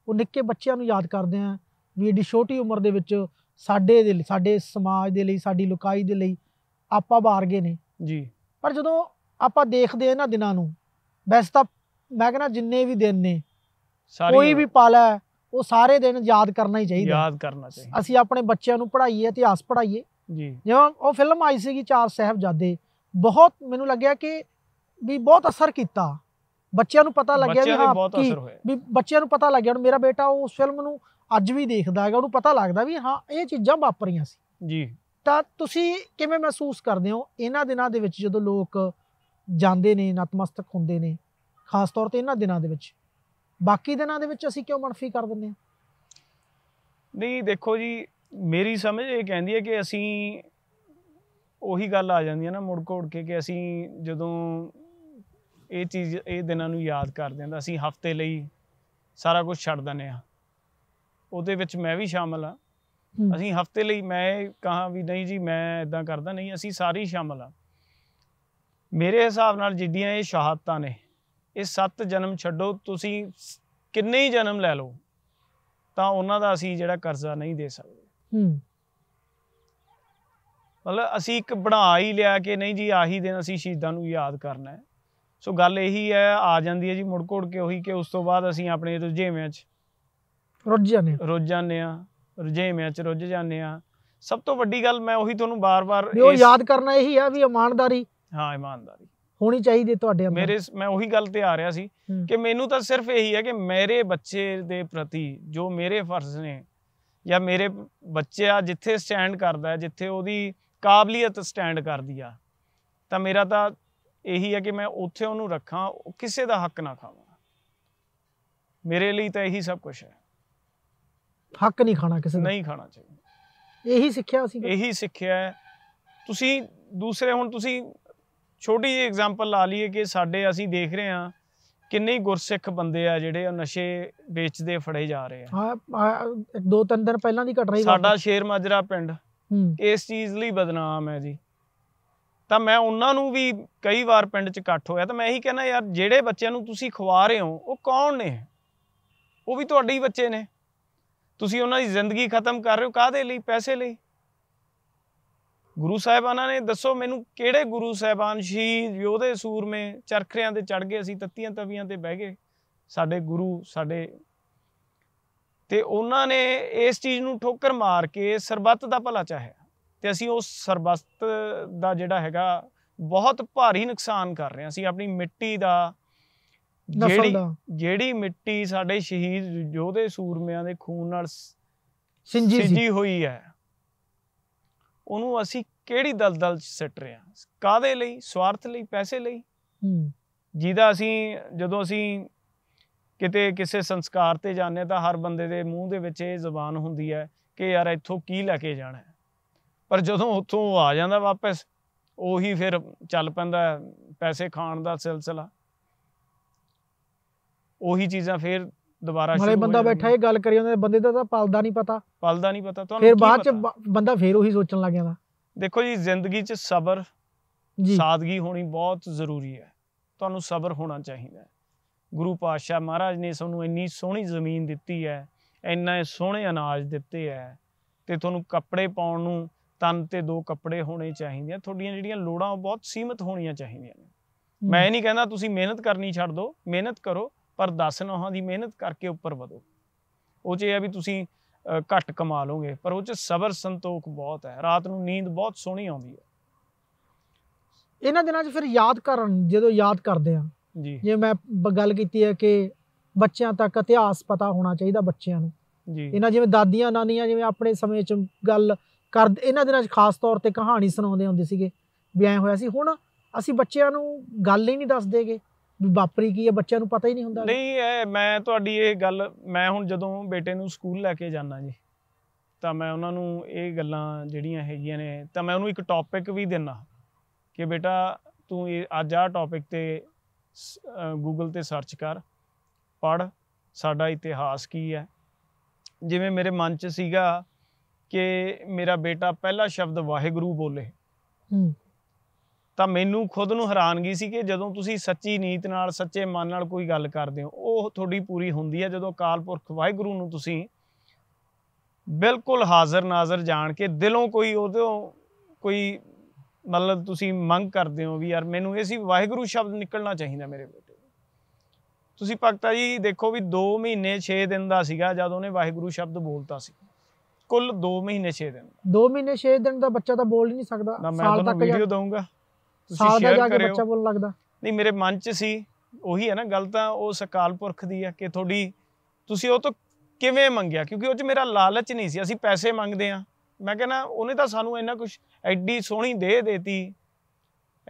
ਉਹ ਨਿੱਕੇ ਬੱਚਿਆਂ ਨੂੰ ਯਾਦ ਕਰਦੇ ਹਾਂ ਵੀ ਏਡੀ ਛੋਟੀ ਉਮਰ ਦੇ ਵਿੱਚ ਸਾਡੇ ਦੇ ਸਾਡੇ ਸਮਾਜ ਦੇ ਲਈ ਸਾਡੀ ਲੋਕਾਈ ਦੇ ਲਈ ਆਪਾ ਬਾਹਰ ਗਏ ਨੇ ਜੀ ਪਰ ਜਦੋਂ ਆਪਾਂ ਦੇਖਦੇ ਆ ਨਾ ਦਿਨਾਂ ਨੂੰ ਵੈਸੇ ਤਾਂ ਮੈਂ ਕਹਿੰਦਾ ਜਿੰਨੇ ਵੀ ਦਿਨ ਨੇ ਕੋਈ ਵੀ ਪਾਲਾ ਉਹ ਸਾਰੇ ਦਿਨ ਯਾਦ ਕਰਨਾ ਹੀ ਚਾਹੀਦਾ ਯਾਦ ਕਰਨਾ ਚਾਹੀਦਾ ਅਸੀਂ ਆਪਣੇ ਬੱਚਿਆਂ ਨੂੰ ਪੜ੍ਹਾਈਏ ਇਤਿਹਾਸ ਪੜ੍ਹਾਈਏ ਜੀ ਜਿਵੇਂ ਉਹ ਫਿਲਮ ਆਈ ਸੀਗੀ ਚਾਰ ਸਹਿਬਜ਼ਾਦੇ ਬਹੁਤ ਮੈਨੂੰ ਲੱਗਿਆ ਕਿ ਵੀ ਬਹੁਤ ਅਸਰ ਕੀਤਾ ਬੱਚਿਆਂ ਨੂੰ ਪਤਾ ਲੱਗਿਆ ਵੀ ਹਾਂ ਕਿ ਵੀ ਬੱਚਿਆਂ ਨੂੰ ਪਤਾ ਲੱਗਿਆ ਹੁਣ ਮੇਰਾ ਬੇਟਾ ਉਸ ਫਿਲਮ ਨੂੰ ਅੱਜ ਵੀ ਦੇਖਦਾ ਹੈਗਾ ਉਹਨੂੰ ਪਤਾ ਲੱਗਦਾ ਵੀ ਹਾਂ ਇਹ ਚੀਜ਼ਾਂ ਵਾਪਰੀਆਂ ਸੀ ਜੀ ਤਾਂ ਤੁਸੀਂ ਕਿਵੇਂ ਮਹਿਸੂਸ ਕਰਦੇ ਹੋ ਇਹਨਾਂ ਦਿਨਾਂ ਦੇ ਵਿੱਚ ਜਦੋਂ ਲੋਕ ਜਾਂਦੇ ਨੇ ਨਤਮਸਤਕ ਹੁੰਦੇ ਨੇ ਖਾਸ ਤੌਰ ਤੇ ਇਹਨਾਂ ਦਿਨਾਂ ਦੇ ਵਿੱਚ ਬਾਕੀ ਦਿਨਾਂ ਦੇ ਵਿੱਚ ਅਸੀਂ ਕਿਉਂ ਮਨਫੀ ਕਰ ਦਿੰਦੇ ਹਾਂ ਨਹੀਂ ਦੇਖੋ ਜੀ ਮੇਰੀ ਸਮਝ ਇਹ ਕਹਿੰਦੀ ਹੈ ਕਿ ਅਸੀਂ ਉਹੀ ਗੱਲ ਆ ਜਾਂਦੀ ਹੈ ਨਾ ਮੁੜ ਕੋੜ ਕੇ ਕਿ ਅਸੀਂ ਜਦੋਂ ਇਹ ਚੀਜ਼ ਇਹ ਦਿਨਾਂ ਨੂੰ ਯਾਦ ਕਰਦੇ ਹਾਂ ਤਾਂ ਅਸੀਂ ਹਫਤੇ ਲਈ ਸਾਰਾ ਕੁਝ ਛੱਡ ਦਿੰਦੇ ਆ ਉਹਦੇ ਵਿੱਚ ਮੈਂ ਵੀ ਸ਼ਾਮਲ ਆ ਅਸੀਂ ਹਫਤੇ ਲਈ ਮੈਂ ਕਹਾ ਵੀ ਨਹੀਂ ਜੀ ਮੈਂ ਇਦਾਂ ਕਰਦਾ ਨਹੀਂ ਅਸੀਂ ਸਾਰੇ ਸ਼ਾਮਲ ਆ ਮੇਰੇ ਹਿਸਾਬ ਨਾਲ ਜਿੱਡੀਆਂ ਇਹ ਸ਼ਹਾਦਤਾਂ ਨੇ ਇਹ ਸੱਤ ਜਨਮ ਛੱਡੋ ਤੁਸੀਂ ਕਿੰਨੇ ਹੀ ਜਨਮ ਲੈ ਲਓ ਤਾਂ ਉਹਨਾਂ ਦਾ ਅਸੀਂ ਜਿਹੜਾ ਕਰਜ਼ਾ ਨਹੀਂ ਦੇ ਸਕਦੇ ਹੂੰ ਮਤਲਬ ਅਸੀਂ ਇੱਕ ਬਣਾ ਹੀ ਲਿਆ ਕਿ ਨਹੀਂ ਜੀ ਆਹੀ ਦਿਨ ਅਸੀਂ ਸ਼ਹੀਦਾਂ ਨੂੰ ਯਾਦ ਕਰਨਾ ਸੋ ਗੱਲ ਇਹੀ ਹੈ ਆ ਜਾਂਦੀ ਹੈ ਜੀ ਮੁੜ ਘੋੜ ਕੇ ਉਹੀ ਕਿ ਉਸ ਤੋਂ ਬਾਅਦ ਅਸੀਂ ਆਪਣੇ ਰੁਝੇਵਿਆਂ 'ਚ ਰੁੱਝ ਜਾਂਦੇ ਰੁੱਝ ਜਾਂਦੇ ਆ ਰੁਝੇਵਿਆਂ 'ਚ ਰੁੱਝ ਜਾਂਦੇ ਆ ਸਭ ਤੋਂ ਵੱਡੀ ਗੱਲ ਮੈਂ ਉਹੀ ਤੁਹਾਨੂੰ ਬਾਰ-ਬਾਰ ਇਹ ਯਾਦ ਕਰਨਾ ਇਹੀ ਆ ਵੀ ਇਮਾਨਦਾਰੀ ਹਾਂ ਇਮਾਨਦਾਰੀ ਹੋਣੀ ਚਾਹੀਦੀ ਤੁਹਾਡੇ ਅੰਦਰ ਮੇਰੇ ਮੈਂ ਉਹੀ ਗੱਲ ਤੇ ਆ ਰਿਹਾ ਸੀ ਕਿ ਮੈਨੂੰ ਤਾਂ ਸਿਰਫ ਇਹੀ ਹੈ ਕਿ ਮੇਰੇ ਬੱਚੇ ਦੇ ਪ੍ਰਤੀ ਜੋ ਮੇਰੇ ਫਰਜ਼ ਨੇ ਜਾਂ ਮੇਰੇ ਬੱਚਾ ਜਿੱਥੇ ਸਟੈਂਡ ਕਰਦਾ ਜਿੱਥੇ ਉਹਦੀ ਕਾਬਲੀਅਤ ਸਟੈਂਡ ਕਰਦੀ ਆ ਤਾਂ ਮੇਰਾ ਤਾਂ ਇਹੀ ਹੈ ਕਿ ਮੈਂ ਉੱਥੇ ਉਹਨੂੰ ਰੱਖਾਂ ਕਿਸੇ ਦਾ ਹੱਕ ਨਾ ਖਾਵਾਂ ਮੇਰੇ ਲਈ ਤਾਂ ਇਹੀ ਸਭ ਕੁਝ ਹੈ ਹੱਕ ਨਹੀਂ ਖਾਣਾ ਕਿਸੇ ਦਾ ਨਹੀਂ ਖਾਣਾ ਚਾਹੀਦਾ ਇਹੀ ਸਿੱਖਿਆ ਅਸੀਂ ਇਹੀ ਸਿੱਖਿਆ ਹੈ ਤੁਸੀਂ ਦੂਸਰੇ ਹੁਣ ਤੁਸੀਂ ਛੋਟੀ ਜਿਹੀ ਐਗਜ਼ਾਮਪਲ ਲਾ ਲਈਏ ਕਿ ਸਾਡੇ ਅਸੀਂ ਦੇਖ ਰਹੇ ਹਾਂ ਕਿੰਨੇ ਗੁਰਸਿੱਖ ਬੰਦੇ ਆ ਜਿਹੜੇ ਉਹ ਨਸ਼ੇ ਵੇਚਦੇ ਫੜੇ ਜਾ ਰਹੇ ਆ ਹਾਂ ਇੱਕ ਦੋ ਤਿੰਨ ਦਿਨ ਪਹਿਲਾਂ ਦੀ ਘਟ ਰਹੀ ਸਾਡਾ ਸ਼ੇਰ ਮਾਜਰਾ ਪਿੰਡ ਇਸ ਚੀਜ਼ ਲਈ ਬਦਨਾਮ ਹੈ ਜੀ ਤਾਂ ਮੈਂ ਉਹਨਾਂ ਨੂੰ ਵੀ ਕਈ ਵਾਰ ਪਿੰਡ 'ਚ ਇਕੱਠ ਹੋਇਆ ਤਾਂ ਮੈਂ ਇਹੀ ਕਹਿੰਦਾ ਯਾਰ ਜਿਹੜੇ ਬੱਚਿਆਂ ਨੂੰ ਤੁਸੀਂ ਖਵਾ ਰਹੇ ਹੋ ਉਹ ਕੌਣ ਨੇ ਉਹ ਵੀ ਤੁਹਾਡੇ ਹੀ ਬੱਚੇ ਨੇ ਤੁਸੀਂ ਉਹਨਾਂ ਦੀ ਜ਼ਿੰਦਗੀ ਖਤਮ ਕਰ ਰਹੇ ਹੋ ਕਾਦੇ ਲਈ ਪੈਸੇ ਲਈ ਗੁਰੂ ਸਾਹਿਬਾਨਾਂ ਨੇ ਦੱਸੋ ਮੈਨੂੰ ਕਿਹੜੇ ਗੁਰੂ ਸਾਹਿਬਾਨ ਸ਼ਹੀਦ ਯੋਧੇ ਸੂਰਮੇ ਚਰਖਰਿਆਂ ਤੇ ਚੜ ਗਏ ਅਸੀਂ ਤੱਤੀਆਂ ਤਵੀਆਂ ਤੇ ਬਹਿ ਗਏ ਸਾਡੇ ਗੁਰੂ ਸਾਡੇ ਤੇ ਉਹਨਾਂ ਨੇ ਇਸ ਚੀਜ਼ ਨੂੰ ਠੋਕਰ ਮਾਰ ਕੇ ਸਰਬੱਤ ਦਾ ਭਲਾ ਚਾਹਿਆ ਤੇ ਅਸੀਂ ਉਸ ਸਰਬੱਤ ਦਾ ਜਿਹੜਾ ਹੈਗਾ ਬਹੁਤ ਭਾਰੀ ਨੁਕਸਾਨ ਕਰ ਰਹੇ ਹਾਂ ਅਸੀਂ ਆਪਣੀ ਮਿੱਟੀ ਦਾ ਜਿਹੜੀ ਜਿਹੜੀ ਮਿੱਟੀ ਸਾਡੇ ਸ਼ਹੀਦ ਯੋਧੇ ਸੂਰਮਿਆਂ ਦੇ ਖੂਨ ਨਾਲ ਸਿੰਜੀ ਹੋਈ ਹੈ ਉਹਨੂੰ ਅਸੀਂ ਕਿਹੜੀ ਦਲਦਲ ਚ ਸਿੱਟ ਰਹੇ ਹਾਂ ਕਾਦੇ ਲਈ ਸਵਾਰਥ ਲਈ ਪੈਸੇ ਲਈ ਜਿਹਦਾ ਅਸੀਂ ਜਦੋਂ ਅਸੀਂ ਕਿਤੇ ਕਿਸੇ ਸੰਸਕਾਰ ਤੇ ਜਾਣੇ ਤਾਂ ਹਰ ਬੰਦੇ ਦੇ ਮੂੰਹ ਦੇ ਵਿੱਚ ਇਹ ਜ਼ੁਬਾਨ ਹੁੰਦੀ ਹੈ ਕਿ ਯਾਰ ਇੱਥੋਂ ਕੀ ਲੈ ਕੇ ਜਾਣਾ ਪਰ ਜਦੋਂ ਉੱਥੋਂ ਆ ਜਾਂਦਾ ਵਾਪਸ ਉਹੀ ਫਿਰ ਚੱਲ ਪੈਂਦਾ ਪੈਸੇ ਖਾਣ ਦਾ ਸਿਲਸਿਲਾ ਉਹੀ ਚੀਜ਼ਾਂ ਫਿਰ ਦੁਬਾਰਾ ਸ਼ੁਰੂ ਹੋ ਬੰਦਾ ਬੈਠਾ ਇਹ ਗੱਲ ਕਰੀ ਜਾਂਦਾ ਬੰਦੇ ਦਾ ਤਾਂ ਪਲਦਾ ਨਹੀਂ ਪਤਾ ਪਲਦਾ ਨਹੀਂ ਪਤਾ ਤੁਹਾਨੂੰ ਫਿਰ ਬਾਅਦ ਚ ਬੰਦਾ ਫਿਰ ਉਹੀ ਸੋਚਣ ਲੱਗ ਜਾਂਦਾ ਦੇਖੋ ਜੀ ਜ਼ਿੰਦਗੀ ਚ ਸਬਰ ਜੀ ਸਾਦਗੀ ਹੋਣੀ ਬਹੁਤ ਜ਼ਰੂਰੀ ਹੈ ਤੁਹਾਨੂੰ ਸਬਰ ਹੋਣਾ ਚਾਹੀਦਾ ਹੈ ਗੁਰੂ ਪਾਤਸ਼ਾਹ ਮਹਾਰਾਜ ਨੇ ਤੁਹਾਨੂੰ ਇੰਨੀ ਸੋਹਣੀ ਜ਼ਮੀਨ ਦਿੱਤੀ ਹੈ ਇੰਨਾ ਸੋਹਣੇ ਅਨਾਜ ਦਿੱਤੇ ਹੈ ਤੇ ਤੁਹਾਨੂੰ ਕੱਪੜੇ ਪਾਉਣ ਨੂੰ ਤਨ ਤੇ ਦੋ ਕੱਪੜੇ ਹੋਣੇ ਚਾਹੀਦੇ ਆ ਤੁਹਾਡੀਆਂ ਜਿਹੜੀਆਂ ਲੋੜਾਂ ਬਹੁਤ ਸੀਮਤ ਹੋਣੀਆਂ ਚਾਹੀਦੀਆਂ ਨੇ ਮੈਂ ਨਹੀਂ ਕਹਿੰਦਾ ਤੁਸੀਂ ਮਿਹਨਤ ਕਰਨੀ ਛੱਡ ਦਿਓ ਮਿਹਨਤ ਕਰੋ ਪਰ ਦਸ ਨੌਹਾਂ ਦੀ ਮਿਹਨਤ ਕਰਕੇ ਉੱਪਰ ਵਧੋ ਉਹ ਚ ਇਹ ਆ ਵੀ ਤੁਸੀਂ ਘੱਟ ਕਮਾ ਲੋਗੇ ਪਰ ਉਹ ਚ ਸਬਰ ਸੰਤੋਖ ਬਹੁਤ ਹੈ ਰਾਤ ਨੂੰ ਨੀਂਦ ਬਹੁਤ ਸੋਹਣੀ ਆਉਂਦੀ ਹੈ ਇਹਨਾਂ ਦਿਨਾਂ 'ਚ ਫਿਰ ਯਾਦ ਕਰਨ ਜਦੋਂ ਯਾਦ ਕਰਦੇ ਆ ਜੀ ਜੇ ਮੈਂ ਗੱਲ ਕੀਤੀ ਹੈ ਕਿ ਬੱਚਿਆਂ ਤੱਕ ਇਤਿਹਾਸ ਪਤਾ ਹੋਣਾ ਚਾਹੀਦਾ ਬੱਚਿਆਂ ਨੂੰ ਜੀ ਇਹਨਾਂ ਜਿਵੇਂ ਦਾਦੀਆਂ ਨਾਨੀਆਂ ਜਿਵੇਂ ਆਪਣੇ ਸਮੇਂ 'ਚ ਗੱਲ ਕਰ ਇਹਨਾਂ ਦਿਨਾਂ 'ਚ ਖਾਸ ਤੌਰ ਤੇ ਕਹਾਣੀ ਸੁਣਾਉਂਦੇ ਹੁੰਦੇ ਸੀਗੇ ਵੀ ਐ ਹੋਇਆ ਸੀ ਹੁਣ ਅਸੀਂ ਬੱਚਿਆਂ ਨੂੰ ਗੱਲ ਹੀ ਨਹੀਂ ਦੱਸਦੇਗੇ ਵੀ ਵਾਪਰੀ ਕੀ ਹੈ ਬੱਚਿਆਂ ਨੂੰ ਪਤਾ ਹੀ ਨਹੀਂ ਹੁੰਦਾ ਨਹੀਂ ਮੈਂ ਤੁਹਾਡੀ ਇਹ ਗੱਲ ਮੈਂ ਹੁਣ ਜਦੋਂ ਬੇਟੇ ਨੂੰ ਸਕੂਲ ਲੈ ਕੇ ਜਾਣਾ ਜੀ ਤਾਂ ਮੈਂ ਉਹਨਾਂ ਨੂੰ ਇਹ ਗੱਲਾਂ ਜਿਹੜੀਆਂ ਹੈਗੀਆਂ ਨੇ ਤਾਂ ਮੈਂ ਉਹਨੂੰ ਇੱਕ ਟੌਪਿਕ ਵੀ ਦਿੰਨਾ ਕਿ ਬੇਟਾ ਤੂੰ ਇਹ ਅੱਜ ਆਹ ਟੌਪਿਕ ਤੇ ਗੂਗਲ ਤੇ ਸਰਚ ਕਰ ਪੜ ਸਾਡਾ ਇਤਿਹਾਸ ਕੀ ਹੈ ਜਿਵੇਂ ਮੇਰੇ ਮਨ 'ਚ ਸੀਗਾ ਕਿ ਮੇਰਾ ਬੇਟਾ ਪਹਿਲਾ ਸ਼ਬਦ ਵਾਹਿਗੁਰੂ ਬੋਲੇ ਤਾਂ ਮੈਨੂੰ ਖੁਦ ਨੂੰ ਹੈਰਾਨਗੀ ਸੀ ਕਿ ਜਦੋਂ ਤੁਸੀਂ ਸੱਚੀ ਨੀਤ ਨਾਲ ਸੱਚੇ ਮਨ ਨਾਲ ਕੋਈ ਗੱਲ ਕਰਦੇ ਹੋ ਉਹ ਤੁਹਾਡੀ ਪੂਰੀ ਹੁੰਦੀ ਹੈ ਜਦੋਂ ਕਾਲਪੁਰਖ ਵਾਹਿਗੁਰੂ ਨੂੰ ਤੁਸੀਂ ਬਿਲਕੁਲ ਹਾਜ਼ਰ ਨਾਜ਼ਰ ਜਾਣ ਕੇ ਦਿਲੋਂ ਕੋਈ ਉਹਦੇ ਕੋਈ ਮਤਲਬ ਤੁਸੀਂ ਮੰਗ ਕਰਦੇ ਹੋ ਵੀ ਯਾਰ ਮੈਨੂੰ ਇਹ ਸੀ ਵਾਹਿਗੁਰੂ ਸ਼ਬਦ ਨਿਕਲਣਾ ਚਾਹੀਦਾ ਮੇਰੇ ਬੇਟੇ ਤੁਸੀਂ ਭਗਤਾ ਜੀ ਦੇਖੋ ਵੀ 2 ਮਹੀਨੇ 6 ਦਿਨ ਦਾ ਸੀਗਾ ਜਦ ਉਹਨੇ ਵਾਹਿਗੁਰੂ ਸ਼ਬਦ ਬੋਲਤਾ ਸੀ ਕੁੱਲ 2 ਮਹੀਨੇ 6 ਦਿਨ 2 ਮਹੀਨੇ 6 ਦਿਨ ਦਾ ਬੱਚਾ ਤਾਂ ਬੋਲ ਹੀ ਨਹੀਂ ਸਕਦਾ ਸਾਲ ਤੱਕ ਮੈਂ ਤੁਹਾਨੂੰ ਵੀਡੀਓ ਦਊਂਗਾ ਤੁਸੀਂ ਸ਼ੇਅਰ ਕਰਿਓ ਕੇ ਬੱਚਾ ਬੋਲ ਲੱਗਦਾ ਨਹੀਂ ਮੇਰੇ ਮਨ 'ਚ ਸੀ ਉਹੀ ਹੈ ਨਾ ਗੱਲ ਤਾਂ ਉਹ ਸਕਾਲ ਪੁਰਖ ਦੀ ਹੈ ਕਿ ਤੁਹਾਡੀ ਤੁਸੀਂ ਉਹ ਤੋਂ ਕਿਵੇਂ ਮੰਗਿਆ ਕਿਉਂਕਿ ਉਹ 'ਚ ਮੇਰਾ ਲਾਲਚ ਨਹੀਂ ਸੀ ਅਸੀਂ ਪੈਸੇ ਮੰਗਦੇ ਆ ਮੈਂ ਕਹਿੰਦਾ ਉਹਨੇ ਤਾਂ ਸਾਨੂੰ ਇੰਨਾ ਕੁਝ ਐਡੀ ਸੋਹਣੀ ਦੇਹ ਦੇਤੀ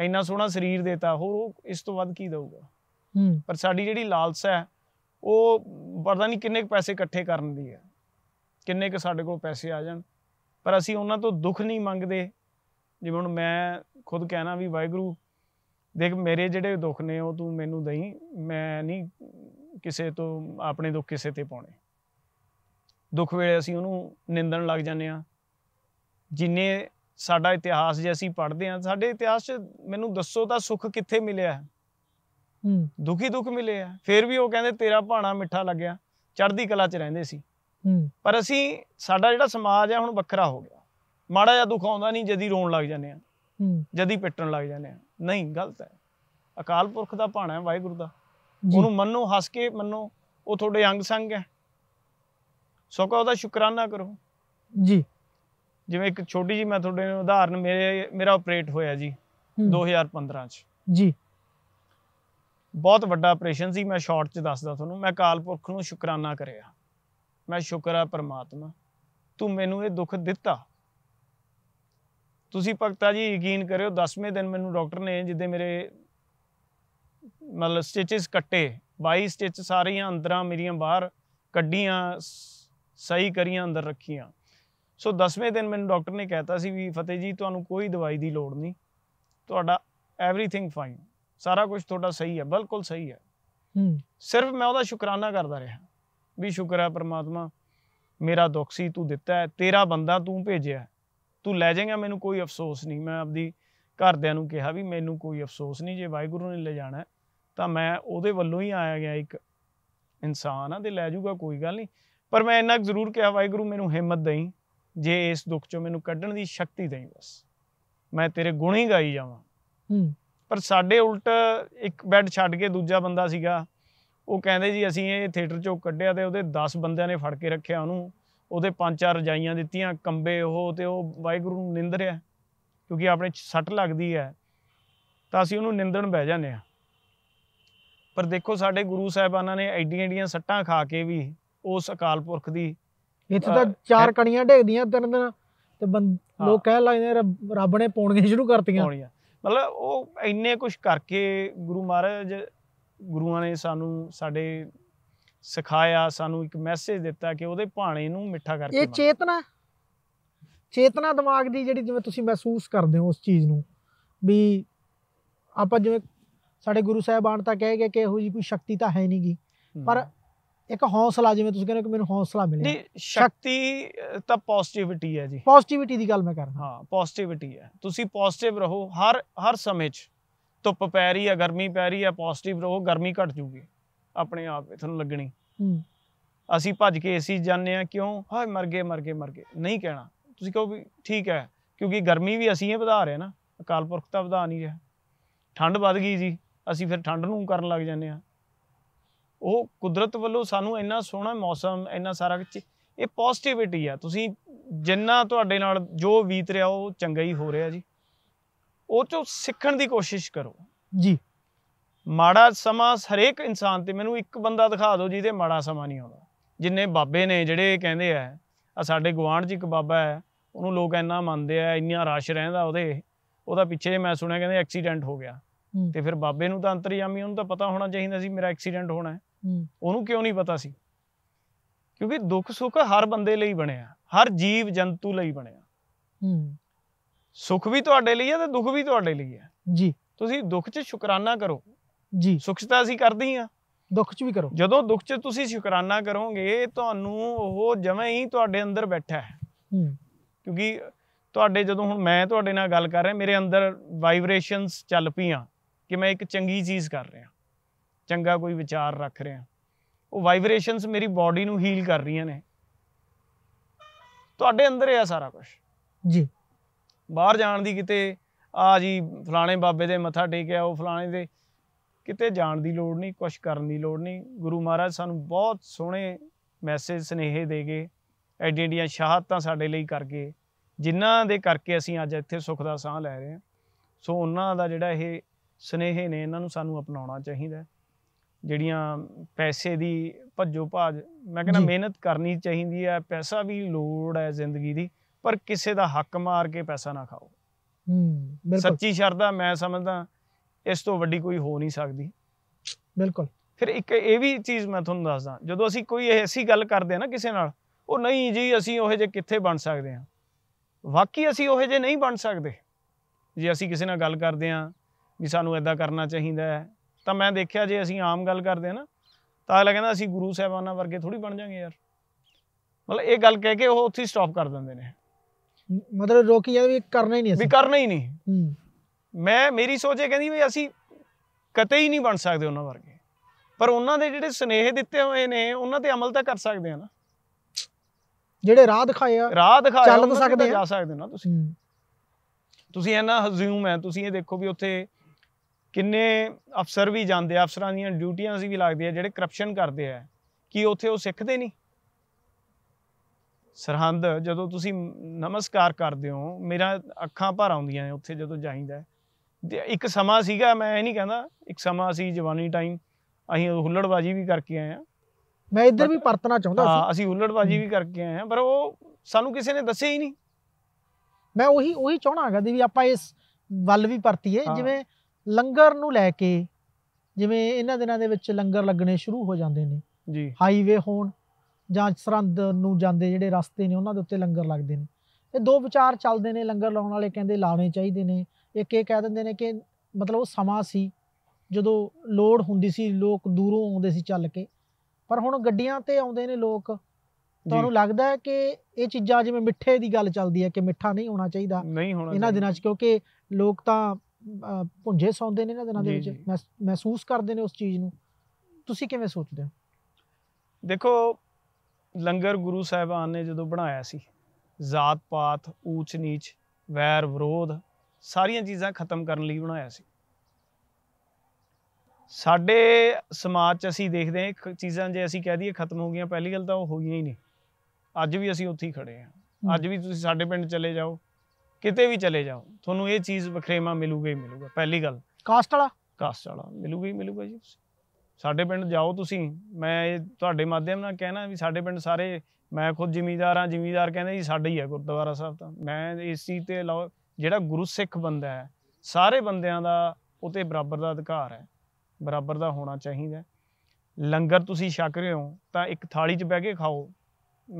ਇੰਨਾ ਸੋਹਣਾ ਸਰੀਰ ਦੇਤਾ ਹੋਰ ਉਹ ਇਸ ਤੋਂ ਵੱਧ ਕੀ ਦਊਗਾ ਪਰ ਸਾਡੀ ਜਿਹੜੀ ਲਾਲਸਾ ਹੈ ਉਹ ਪਤਾ ਨਹੀਂ ਕਿੰਨੇ ਪੈਸੇ ਇਕੱਠੇ ਕਰਨ ਦੀ ਹੈ ਕਿੰਨੇ ਕੁ ਸਾਡੇ ਕੋਲ ਪੈਸੇ ਆ ਜਾਣ ਪਰ ਅਸੀਂ ਉਹਨਾਂ ਤੋਂ ਦੁੱਖ ਨਹੀਂ ਮੰਗਦੇ ਜਿਵੇਂ ਹੁਣ ਮੈਂ ਖੁਦ ਕਹਿਣਾ ਵੀ ਵਾਹਿਗੁਰੂ ਦੇਖ ਮੇਰੇ ਜਿਹੜੇ ਦੁੱਖ ਨੇ ਉਹ ਤੂੰ ਮੈਨੂੰ ਦਈ ਮੈਂ ਨਹੀਂ ਕਿਸੇ ਤੋਂ ਆਪਣੇ ਦੁੱਖ ਕਿਸੇ ਤੇ ਪਾਉਣੇ ਦੁੱਖ ਵੇਲੇ ਅਸੀਂ ਉਹਨੂੰ ਨਿੰਦਣ ਲੱਗ ਜਾਂਦੇ ਆ ਜਿੰਨੇ ਸਾਡਾ ਇਤਿਹਾਸ ਜੇ ਅਸੀਂ ਪੜ੍ਹਦੇ ਆ ਸਾਡੇ ਇਤਿਹਾਸ 'ਚ ਮੈਨੂੰ ਦੱਸੋ ਤਾਂ ਸੁੱਖ ਕਿੱਥੇ ਮਿਲਿਆ ਹੂੰ ਦੁਖੀ ਦੁੱਖ ਮਿਲੇ ਆ ਫੇਰ ਵੀ ਉਹ ਕਹਿੰਦੇ ਤੇਰਾ ਭਾਣਾ ਮਿੱਠਾ ਲੱਗਿਆ ਚੜ੍ਹਦੀ ਕਲਾ 'ਚ ਰਹਿੰਦੇ ਸੀ ਹੂੰ ਪਰ ਅਸੀਂ ਸਾਡਾ ਜਿਹੜਾ ਸਮਾਜ ਆ ਹੁਣ ਵੱਖਰਾ ਹੋ ਗਿਆ ਮਾੜਾ ਜਿਹਾ ਦੁੱਖ ਆਉਂਦਾ ਨਹੀਂ ਜਦੀ ਰੋਣ ਲੱਗ ਜਾਂਦੇ ਆ ਹੂੰ ਜਦੀ ਪਿੱਟਣ ਲੱਗ ਜਾਂਦੇ ਆ ਨਹੀਂ ਗਲਤ ਹੈ ਅਕਾਲ ਪੁਰਖ ਦਾ ਭਾਣਾ ਹੈ ਵਾਹਿਗੁਰੂ ਦਾ ਉਹਨੂੰ ਮੰਨੋ ਹੱਸ ਕੇ ਮੰਨੋ ਉਹ ਤੁਹਾਡੇ ਅੰਗ ਸੰਗ ਹੈ ਸੋ ਕਹੋ ਉਹਦਾ ਸ਼ੁਕਰਾਨਾ ਕਰੋ ਜੀ ਜਿਵੇਂ ਇੱਕ ਛੋਟੀ ਜੀ ਮੈਂ ਤੁਹਾਡੇ ਨੂੰ ਉਦਾਹਰਨ ਮੇਰੇ ਮੇਰਾ ਆਪਰੇਟ ਹੋਇਆ ਜੀ 2015 ਚ ਜੀ ਬਹੁਤ ਵੱਡਾ ਆਪਰੇਸ਼ਨ ਸੀ ਮੈਂ ਸ਼ਾਰਟ ਚ ਦੱਸਦਾ ਤੁਹਾਨੂੰ ਮੈਂ ਕਾਲਪੁਰਖ ਨੂੰ ਸ਼ੁਕਰਾਨਾ ਕਰਿਆ ਮੈਂ ਸ਼ੁਕਰ ਆ ਪਰਮਾਤਮਾ ਤੂੰ ਮੈਨੂੰ ਇਹ ਦੁੱਖ ਦਿੱਤਾ ਤੁਸੀਂ ਭਗਤਾ ਜੀ ਯਕੀਨ ਕਰਿਓ 10ਵੇਂ ਦਿਨ ਮੈਨੂੰ ਡਾਕਟਰ ਨੇ ਜਿੱਦੇ ਮੇਰੇ ਮਤਲਬ ਸਟਿਚਸ ਕੱਟੇ 22 ਸਟਿਚ ਸਾਰੀਆਂ ਅੰਦਰਾਂ ਮੇਰੀਆਂ ਬਾਹਰ ਕੱਢੀਆਂ ਸਹੀ ਕਰੀਆਂ ਅੰਦਰ ਰੱਖੀਆਂ ਸੋ 10ਵੇਂ ਦਿਨ ਮੈਨੂੰ ਡਾਕਟਰ ਨੇ ਕਹਿਤਾ ਸੀ ਵੀ ਫਤਿਹ ਜੀ ਤੁਹਾਨੂੰ ਕੋਈ ਦਵਾਈ ਦੀ ਲੋੜ ਨਹੀਂ ਤੁਹਾਡਾ ਐਵਰੀਥਿੰਗ ਫਾਈਨ ਸਾਰਾ ਕੁਝ ਤੁਹਾਡਾ ਸਹੀ ਹੈ ਬਿਲਕੁਲ ਸਹੀ ਹੈ ਹੂੰ ਸਿਰਫ ਮੈਂ ਉਹਦਾ ਸ਼ੁਕਰਾਨਾ ਕਰਦਾ ਰਿਹਾ ਵੀ ਸ਼ੁਕਰ ਹੈ ਪ੍ਰਮਾਤਮਾ ਮੇਰਾ ਦੁੱਖ ਸੀ ਤੂੰ ਦਿੱਤਾ ਹੈ ਤੇਰਾ ਬੰਦਾ ਤੂੰ ਭੇਜਿਆ ਤੂੰ ਲੈ ਜਾਏਗਾ ਮੈਨੂੰ ਕੋਈ ਅਫਸੋਸ ਨਹੀਂ ਮੈਂ ਆਪਦੀ ਘਰਦਿਆਂ ਨੂੰ ਕਿਹਾ ਵੀ ਮੈਨੂੰ ਕੋਈ ਅਫਸੋਸ ਨਹੀਂ ਜੇ ਵਾਹਿਗੁਰੂ ਨੇ ਲੈ ਜਾਣਾ ਤਾਂ ਮੈਂ ਉਹਦੇ ਵੱਲੋਂ ਹੀ ਆਇਆ ਗਿਆ ਇੱਕ ਇਨਸਾਨ ਆ ਤੇ ਲੈ ਜਾਊਗਾ ਕੋਈ ਗੱਲ ਨਹੀਂ ਪਰ ਮੈਂ ਇਹਨਾਂ ਜ਼ਰੂਰ ਕਿਹਾ ਵਾਹਿਗੁਰੂ ਮੈਨੂੰ ਹਿੰਮਤ ਦੇਈ ਜੇ ਇਸ ਦੁੱਖ ਚੋਂ ਮੈਨੂੰ ਕੱਢਣ ਦੀ ਸ਼ਕਤੀ ਦੇਈ ਬਸ ਮੈਂ ਤੇਰੇ ਗੁਣ ਹੀ ਗਾਈ ਜਾਵਾਂ ਪਰ ਸਾਡੇ ਉਲਟ ਇੱਕ ਬੈੱਡ ਛੱਡ ਕੇ ਦੂਜਾ ਬੰਦਾ ਸੀਗਾ ਉਹ ਕਹਿੰਦੇ ਜੀ ਅਸੀਂ ਇਹ ਥੀਏਟਰ ਚੋਂ ਕੱਢਿਆ ਤੇ ਉਹਦੇ 10 ਬੰਦਿਆਂ ਨੇ ਫੜ ਕੇ ਰੱਖਿਆ ਉਹਨੂੰ ਉਹਦੇ ਪੰਜ ਚਾਰ ਰਜਾਈਆਂ ਦਿੱਤੀਆਂ ਕੰਬੇ ਉਹ ਤੇ ਉਹ ਵਾਹਿਗੁਰੂ ਨੂੰ ਨਿੰਦਰਿਆ ਕਿਉਂਕਿ ਆਪਣੇ ਸੱਟ ਲੱਗਦੀ ਹੈ ਤਾਂ ਅਸੀਂ ਉਹਨੂੰ ਨਿੰਦਣ ਬਹਿ ਜਾਂਦੇ ਆ ਪਰ ਦੇਖੋ ਸਾਡੇ ਗੁਰੂ ਸਾਹਿਬਾਨਾਂ ਨੇ ਐਡੀਆਂ ਐਡੀਆਂ ਸੱਟਾਂ ਖਾ ਕੇ ਵੀ ਉਸ ਅਕਾਲ ਪੁਰਖ ਦੀ ਇੱਥੇ ਤਾਂ ਚਾਰ ਕਣੀਆਂ ਢੇਕਦੀਆਂ ਤਿੰਨ ਦਿਨ ਤੇ ਲੋਕ ਕਹਿ ਲੱਗਦੇ ਰੱਬ ਨੇ ਪਾਉਣੀਆਂ ਸ਼ੁਰੂ ਕਰਤੀਆਂ ਮਤਲਬ ਉਹ ਇੰਨੇ ਕੁਝ ਕਰਕੇ ਗੁਰੂ ਮਹਾਰਾਜ ਗੁਰੂਆਂ ਨੇ ਸਾਨੂੰ ਸਾਡੇ ਸਿਖਾਇਆ ਸਾਨੂੰ ਇੱਕ ਮੈਸੇਜ ਦਿੱਤਾ ਕਿ ਉਹਦੇ ਭਾਣੇ ਨੂੰ ਮਿੱਠਾ ਕਰਕੇ ਇਹ ਚੇਤਨਾ ਚੇਤਨਾ ਦਿਮਾਗ ਦੀ ਜਿਹੜੀ ਜਿਵੇਂ ਤੁਸੀਂ ਮਹਿਸੂਸ ਕਰਦੇ ਹੋ ਉਸ ਚੀਜ਼ ਨੂੰ ਵੀ ਆਪਾਂ ਜਿਵੇਂ ਸਾਡੇ ਗੁਰੂ ਸਾਹਿਬਾਨ ਤਾਂ ਕਹੇਗੇ ਕਿ ਇਹੋ ਜੀ ਕੋਈ ਸ਼ਕਤੀ ਤਾਂ ਹੈ ਨਹੀਂਗੀ ਪਰ ਇੱਕ ਹੌਸਲਾ ਜਿਵੇਂ ਤੁਸੀਂ ਕਹਿੰਦੇ ਕਿ ਮੈਨੂੰ ਹੌਸਲਾ ਮਿਲਿਆ ਨਹੀਂ ਸ਼ਕਤੀ ਤਾਂ ਪੋਜ਼ਿਟਿਵਿਟੀ ਹੈ ਜੀ ਪੋਜ਼ਿਟਿਵਿਟੀ ਦੀ ਗੱਲ ਮੈਂ ਕਰਨਾ ਹਾਂ ਪੋਜ਼ਿਟਿਵਿਟੀ ਹੈ ਤੁਸੀਂ ਪੋਜ਼ਿਟਿਵ ਰਹੋ ਹਰ ਹਰ ਸਮੇਂ 'ਚ ਧੁੱਪ ਪੈ ਰਹੀ ਹੈ ਗਰਮੀ ਪੈ ਰਹੀ ਹੈ ਪੋਜ਼ਿਟਿਵ ਰਹੋ ਗਰਮੀ ਘਟ ਜੂਗੀ ਆਪਣੇ ਆਪ ਤੁਹਾਨੂੰ ਲੱਗਣੀ ਅਸੀਂ ਭੱਜ ਕੇ ਏਸੀ ਜਾਂਦੇ ਆ ਕਿਉਂ ਹਾਏ ਮਰ ਗਏ ਮਰ ਗਏ ਮਰ ਗਏ ਨਹੀਂ ਕਹਿਣਾ ਤੁਸੀਂ ਕਹੋ ਵੀ ਠੀਕ ਹੈ ਕਿਉਂਕਿ ਗਰਮੀ ਵੀ ਅਸੀਂ ਹੀ ਵਧਾ ਰਹੇ ਨਾ ਅਕਾਲ ਪੁਰਖ ਤਾਂ ਵਧਾ ਨਹੀਂ ਰਿਹਾ ਠੰਡ ਵੱਧ ਗਈ ਜੀ ਅਸੀਂ ਫਿਰ ਠੰਡ ਨੂੰ ਕਰਨ ਲੱਗ ਜਾਂਦੇ ਆ ਉਹ ਕੁਦਰਤ ਵੱਲੋਂ ਸਾਨੂੰ ਇੰਨਾ ਸੋਹਣਾ ਮੌਸਮ ਇੰਨਾ ਸਾਰਾ ਇਹ ਪੋਜ਼ਿਟਿਵਿਟੀ ਆ ਤੁਸੀਂ ਜਿੰਨਾ ਤੁਹਾਡੇ ਨਾਲ ਜੋ ਬੀਤ ਰਿਹਾ ਉਹ ਚੰਗਾ ਹੀ ਹੋ ਰਿਹਾ ਜੀ ਉਹ ਚੋਂ ਸਿੱਖਣ ਦੀ ਕੋਸ਼ਿਸ਼ ਕਰੋ ਜੀ ਮਾੜਾ ਸਮਾਂ ਹਰੇਕ ਇਨਸਾਨ ਤੇ ਮੈਨੂੰ ਇੱਕ ਬੰਦਾ ਦਿਖਾ ਦਿਓ ਜਿਹਦੇ ਮਾੜਾ ਸਮਾਂ ਨਹੀਂ ਆਉਂਦਾ ਜਿੰਨੇ ਬਾਬੇ ਨੇ ਜਿਹੜੇ ਕਹਿੰਦੇ ਆ ਆ ਸਾਡੇ ਗਵਾਂਢ 'ਚ ਇੱਕ ਬਾਬਾ ਹੈ ਉਹਨੂੰ ਲੋਕ ਇੰਨਾ ਮੰਨਦੇ ਆ ਇੰਨਾ ਰਸ਼ ਰਹਿੰਦਾ ਉਹਦੇ ਉਹਦਾ ਪਿੱਛੇ ਮੈਂ ਸੁਣਿਆ ਕਹਿੰਦੇ ਐਕਸੀਡੈਂਟ ਹੋ ਗਿਆ ਤੇ ਫਿਰ ਬਾਬੇ ਨੂੰ ਤਾਂ ਅੰਤਰੀਆਮੀ ਉਹਨੂੰ ਤਾਂ ਪਤਾ ਹੋਣਾ ਚਾਹੀਦਾ ਸੀ ਮੇਰਾ ਐਕਸੀਡੈਂਟ ਹੋਣਾ ਹੈ ਉਹਨੂੰ ਕਿਉਂ ਨਹੀਂ ਪਤਾ ਸੀ ਕਿਉਂਕਿ ਦੁੱਖ ਸੁੱਖ ਹਰ ਬੰਦੇ ਲਈ ਬਣਿਆ ਹਰ ਜੀਵ ਜੰਤੂ ਲਈ ਬਣਿਆ ਹੂੰ ਸੁੱਖ ਵੀ ਤੁਹਾਡੇ ਲਈ ਹੈ ਤੇ ਦੁੱਖ ਵੀ ਤੁਹਾਡੇ ਲਈ ਹੈ ਜੀ ਤੁਸੀਂ ਦੁੱਖ 'ਚ ਸ਼ੁਕਰਾਨਾ ਕਰੋ ਜੀ ਸੁੱਖ ਤਾਂ ਅਸੀਂ ਕਰਦੇ ਆ ਦੁੱਖ 'ਚ ਵੀ ਕਰੋ ਜਦੋਂ ਦੁੱਖ 'ਚ ਤੁਸੀਂ ਸ਼ੁਕਰਾਨਾ ਕਰੋਗੇ ਤੁਹਾਨੂੰ ਉਹ ਜਵੇਂ ਹੀ ਤੁਹਾਡੇ ਅੰਦਰ ਬੈਠਾ ਹੈ ਹੂੰ ਕਿਉਂਕਿ ਤੁਹਾਡੇ ਜਦੋਂ ਹੁਣ ਮੈਂ ਤੁਹਾਡੇ ਨਾਲ ਗੱਲ ਕਰ ਰਿਹਾ ਮੇਰੇ ਅੰਦਰ ਵਾਈਬ੍ਰੇਸ਼ਨਸ ਚੱਲ ਪਈਆਂ ਕਿ ਮੈਂ ਇੱਕ ਚੰਗੀ ਚੀਜ਼ ਕਰ ਰਿਹਾ ਚੰਗਾ ਕੋਈ ਵਿਚਾਰ ਰੱਖ ਰਿਹਾ ਉਹ ਵਾਈਬ੍ਰੇਸ਼ਨਸ ਮੇਰੀ ਬਾਡੀ ਨੂੰ ਹੀਲ ਕਰ ਰਹੀਆਂ ਨੇ ਤੁਹਾਡੇ ਅੰਦਰ ਹੈ ਸਾਰਾ ਕੁਝ ਜੀ ਬਾਹਰ ਜਾਣ ਦੀ ਕਿਤੇ ਆ ਜੀ ਫਲਾਣੇ ਬਾਬੇ ਦੇ ਮੱਥਾ ਟੇਕਿਆ ਉਹ ਫਲਾਣੇ ਦੇ ਕਿਤੇ ਜਾਣ ਦੀ ਲੋੜ ਨਹੀਂ ਕੁਝ ਕਰਨ ਦੀ ਲੋੜ ਨਹੀਂ ਗੁਰੂ ਮਹਾਰਾਜ ਸਾਨੂੰ ਬਹੁਤ ਸੋਹਣੇ ਮੈਸੇਜ ਸਨੇਹੇ ਦੇ ਗਏ ਐਡੀਆਂ ਐਡੀਆਂ ਸ਼ਹਾਦਤਾਂ ਸਾਡੇ ਲਈ ਕਰ ਗਏ ਜਿਨ੍ਹਾਂ ਦੇ ਕਰਕੇ ਅਸੀਂ ਅੱਜ ਇੱਥੇ ਸੁੱਖ ਦਾ ਸਾਹ ਲੈ ਰਹੇ ਹਾਂ ਸੋ ਉਹਨਾਂ ਦਾ ਜਿਹੜਾ ਇਹ ਸਨੇਹੇ ਨੇ ਇਹਨਾਂ ਨੂੰ ਸਾਨੂੰ ਅਪਣਾਉਣਾ ਚਾਹੀਦਾ ਜਿਹੜੀਆਂ ਪੈਸੇ ਦੀ ਭੱਜੋ ਭਾਜ ਮੈਂ ਕਹਿੰਦਾ ਮਿਹਨਤ ਕਰਨੀ ਚਾਹੀਦੀ ਹੈ ਪੈਸਾ ਵੀ ਲੋੜ ਹੈ ਜ਼ਿੰਦਗੀ ਦੀ ਪਰ ਕਿਸੇ ਦਾ ਹੱਕ ਮਾਰ ਕੇ ਪੈਸਾ ਨਾ ਖਾਓ ਹੂੰ ਸੱਚੀ ਸ਼ਰਧਾ ਮੈਂ ਸਮਝਦਾ ਇਸ ਤੋਂ ਵੱਡੀ ਕੋਈ ਹੋ ਨਹੀਂ ਸਕਦੀ ਬਿਲਕੁਲ ਫਿਰ ਇੱਕ ਇਹ ਵੀ ਚੀਜ਼ ਮੈਂ ਤੁਹਾਨੂੰ ਦੱਸਦਾ ਜਦੋਂ ਅਸੀਂ ਕੋਈ ਐਸੀ ਗੱਲ ਕਰਦੇ ਆ ਨਾ ਕਿਸੇ ਨਾਲ ਉਹ ਨਹੀਂ ਜੀ ਅਸੀਂ ਉਹ ਜੇ ਕਿੱਥੇ ਬਣ ਸਕਦੇ ਆ ਵਾਕਈ ਅਸੀਂ ਉਹ ਜੇ ਨਹੀਂ ਬਣ ਸਕਦੇ ਜੇ ਅਸੀਂ ਕਿਸੇ ਨਾਲ ਗੱਲ ਕਰਦੇ ਆ ਵੀ ਸਾਨੂੰ ਐਦਾ ਕਰਨਾ ਚਾਹੀਦਾ ਹੈ ਤਾਂ ਮੈਂ ਦੇਖਿਆ ਜੇ ਅਸੀਂ ਆਮ ਗੱਲ ਕਰਦੇ ਆ ਨਾ ਤਾਂ ਅਗਲਾ ਕਹਿੰਦਾ ਅਸੀਂ ਗੁਰੂ ਸਾਹਿਬਾਨਾਂ ਵਰਗੇ ਥੋੜੀ ਬਣ ਜਾਾਂਗੇ ਯਾਰ ਮਤਲਬ ਇਹ ਗੱਲ ਕਹਿ ਕੇ ਉਹ ਉੱਥੇ ਸਟਾਪ ਕਰ ਦਿੰਦੇ ਨੇ ਮਤਲਬ ਰੋਕੀ ਜਾਂ ਵੀ ਕਰਨਾ ਹੀ ਨਹੀਂ ਅਸੀਂ ਵੀ ਕਰਨਾ ਹੀ ਨਹੀਂ ਮੈਂ ਮੇਰੀ ਸੋਚ ਇਹ ਕਹਿੰਦੀ ਵੀ ਅਸੀਂ ਕਤੇ ਹੀ ਨਹੀਂ ਬਣ ਸਕਦੇ ਉਹਨਾਂ ਵਰਗੇ ਪਰ ਉਹਨਾਂ ਦੇ ਜਿਹੜੇ ਸਨੇਹ ਦਿੱਤੇ ਹੋਏ ਨੇ ਉਹਨਾਂ ਤੇ ਅਮਲ ਤਾਂ ਕਰ ਸਕਦੇ ਆ ਨਾ ਜਿਹੜੇ ਰਾਹ ਦਿਖਾਏ ਆ ਰਾਹ ਦਿਖਾਏ ਚੱਲ ਸਕਦੇ ਆ ਜਾ ਸਕਦੇ ਨਾ ਤੁਸੀਂ ਤੁਸੀਂ ਇਹਨਾਂ ਹਜ਼ੂਮ ਹੈ ਤੁਸੀਂ ਇਹ ਦੇਖੋ ਵੀ ਉੱਥੇ ਕਿੰਨੇ ਅਫਸਰ ਵੀ ਜਾਂਦੇ ਆ ਅਫਸਰਾਂ ਦੀਆਂ ਡਿਊਟੀਆਂ ਸੀ ਵੀ ਲੱਗਦੇ ਆ ਜਿਹੜੇ ਕਰਪਸ਼ਨ ਕਰਦੇ ਆ ਕੀ ਉੱਥੇ ਉਹ ਸਿੱਖਦੇ ਨਹੀਂ ਸਰਹੰਦ ਜਦੋਂ ਤੁਸੀਂ ਨਮਸਕਾਰ ਕਰਦੇ ਹੋ ਮੇਰਾ ਅੱਖਾਂ ਭਰ ਆਉਂਦੀਆਂ ਨੇ ਉੱਥੇ ਜਦੋਂ ਜਾਂਦਾ ਇੱਕ ਸਮਾਂ ਸੀਗਾ ਮੈਂ ਇਹ ਨਹੀਂ ਕਹਿੰਦਾ ਇੱਕ ਸਮਾਂ ਸੀ ਜਵਾਨੀ ਟਾਈਮ ਅਸੀਂ ਹੁੱਲੜਬਾਜੀ ਵੀ ਕਰਕੇ ਆਏ ਆ ਮੈਂ ਇੱਧਰ ਵੀ ਪਰਤਣਾ ਚਾਹੁੰਦਾ ਸੀ ਹਾਂ ਅਸੀਂ ਹੁੱਲੜਬਾਜੀ ਵੀ ਕਰਕੇ ਆਏ ਆ ਪਰ ਉਹ ਸਾਨੂੰ ਕਿਸੇ ਨੇ ਦੱਸਿਆ ਹੀ ਨਹੀਂ ਮੈਂ ਉਹੀ ਉਹੀ ਚਾਹਣਾ ਹੈਗਾ ਦੀ ਵੀ ਆਪਾਂ ਇਸ ਵੱਲ ਵੀ ਪਰਤੀਏ ਜਿਵੇਂ ਲੰਗਰ ਨੂੰ ਲੈ ਕੇ ਜਿਵੇਂ ਇਹਨਾਂ ਦਿਨਾਂ ਦੇ ਵਿੱਚ ਲੰਗਰ ਲੱਗਣੇ ਸ਼ੁਰੂ ਹੋ ਜਾਂਦੇ ਨੇ ਜੀ ਹਾਈਵੇ ਹੋਣ ਜਾਂ ਸਰੰਦ ਨੂੰ ਜਾਂਦੇ ਜਿਹੜੇ ਰਸਤੇ ਨੇ ਉਹਨਾਂ ਦੇ ਉੱਤੇ ਲੰਗਰ ਲੱਗਦੇ ਨੇ ਇਹ ਦੋ ਵਿਚਾਰ ਚੱਲਦੇ ਨੇ ਲੰਗਰ ਲਾਉਣ ਵਾਲੇ ਕਹਿੰਦੇ ਲਾਉਣੇ ਚਾਹੀਦੇ ਨੇ ਇੱਕ ਇਹ ਕਹਿ ਦਿੰਦੇ ਨੇ ਕਿ ਮਤਲਬ ਉਹ ਸਮਾਂ ਸੀ ਜਦੋਂ ਲੋੜ ਹੁੰਦੀ ਸੀ ਲੋਕ ਦੂਰੋਂ ਆਉਂਦੇ ਸੀ ਚੱਲ ਕੇ ਪਰ ਹੁਣ ਗੱਡੀਆਂ ਤੇ ਆਉਂਦੇ ਨੇ ਲੋਕ ਤੁਹਾਨੂੰ ਲੱਗਦਾ ਹੈ ਕਿ ਇਹ ਚੀਜ਼ਾਂ ਜਿਵੇਂ ਮਿੱਠੇ ਦੀ ਗੱਲ ਚੱਲਦੀ ਹੈ ਕਿ ਮਿੱਠਾ ਨਹੀਂ ਹੋਣਾ ਚਾਹੀਦਾ ਇਹਨਾਂ ਦਿਨਾਂ 'ਚ ਕਿਉਂਕਿ ਲੋਕ ਤਾਂ ਪੁੰਝੇ ਸੌਂਦੇ ਨੇ ਨਾ ਦਿਨਾਂ ਦੇ ਵਿੱਚ ਮਹਿਸੂਸ ਕਰਦੇ ਨੇ ਉਸ ਚੀਜ਼ ਨੂੰ ਤੁਸੀਂ ਕਿਵੇਂ ਸੋਚਦੇ ਹੋ ਦੇਖੋ ਲੰਗਰ ਗੁਰੂ ਸਾਹਿਬਾਨ ਨੇ ਜਦੋਂ ਬਣਾਇਆ ਸੀ ਜਾਤ ਪਾਤ ਊਚ ਨੀਚ ਵੈਰ ਵਿਰੋਧ ਸਾਰੀਆਂ ਚੀਜ਼ਾਂ ਖਤਮ ਕਰਨ ਲਈ ਬਣਾਇਆ ਸੀ ਸਾਡੇ ਸਮਾਜ 'ਚ ਅਸੀਂ ਦੇਖਦੇ ਹਾਂ ਚੀਜ਼ਾਂ ਜੇ ਅਸੀਂ ਕਹਿ ਦਈਏ ਖਤਮ ਹੋ ਗਈਆਂ ਪਹਿਲੀ ਗੱਲ ਤਾਂ ਉਹ ਹੋਈਆਂ ਹੀ ਨਹੀਂ ਅੱਜ ਵੀ ਅਸੀਂ ਉੱਥੇ ਹੀ ਖੜੇ ਹਾਂ ਅੱਜ ਵੀ ਤੁਸੀਂ ਸਾਡੇ ਪਿੰਡ ਚਲੇ ਜਾਓ ਕਿਤੇ ਵੀ ਚਲੇ ਜਾਓ ਤੁਹਾਨੂੰ ਇਹ ਚੀਜ਼ ਵਖਰੇਵਾ ਮਿਲੂਗਾ ਹੀ ਮਿਲੂਗਾ ਪਹਿਲੀ ਗੱਲ ਕਾਸਟ ਵਾਲਾ ਕਾਸਟ ਵਾਲਾ ਮਿਲੂਗਾ ਹੀ ਮਿਲੂਗਾ ਜੀ ਸਾਡੇ ਪਿੰਡ ਜਾਓ ਤੁਸੀਂ ਮੈਂ ਇਹ ਤੁਹਾਡੇ ਮਾਧਿਅਮ ਨਾਲ ਕਹਿਣਾ ਵੀ ਸਾਡੇ ਪਿੰਡ ਸਾਰੇ ਮੈਂ ਖੁਦ ਜ਼ਿਮੀਦਾਰ ਆ ਜ਼ਿਮੀਦਾਰ ਕਹਿੰਦੇ ਜੀ ਸਾਡਾ ਹੀ ਹੈ ਗੁਰਦੁਆਰਾ ਸਾਹਿਬ ਤਾਂ ਮੈਂ ਇਸ ਚੀਜ਼ ਤੇ ਜਿਹੜਾ ਗੁਰੂ ਸਿੱਖ ਬੰਦਾ ਹੈ ਸਾਰੇ ਬੰਦਿਆਂ ਦਾ ਉਤੇ ਬਰਾਬਰ ਦਾ ਅਧਿਕਾਰ ਹੈ ਬਰਾਬਰ ਦਾ ਹੋਣਾ ਚਾਹੀਦਾ ਲੰਗਰ ਤੁਸੀਂ ਛਕ ਰਹੇ ਹੋ ਤਾਂ ਇੱਕ ਥਾਲੀ 'ਚ ਬਹਿ ਕੇ ਖਾਓ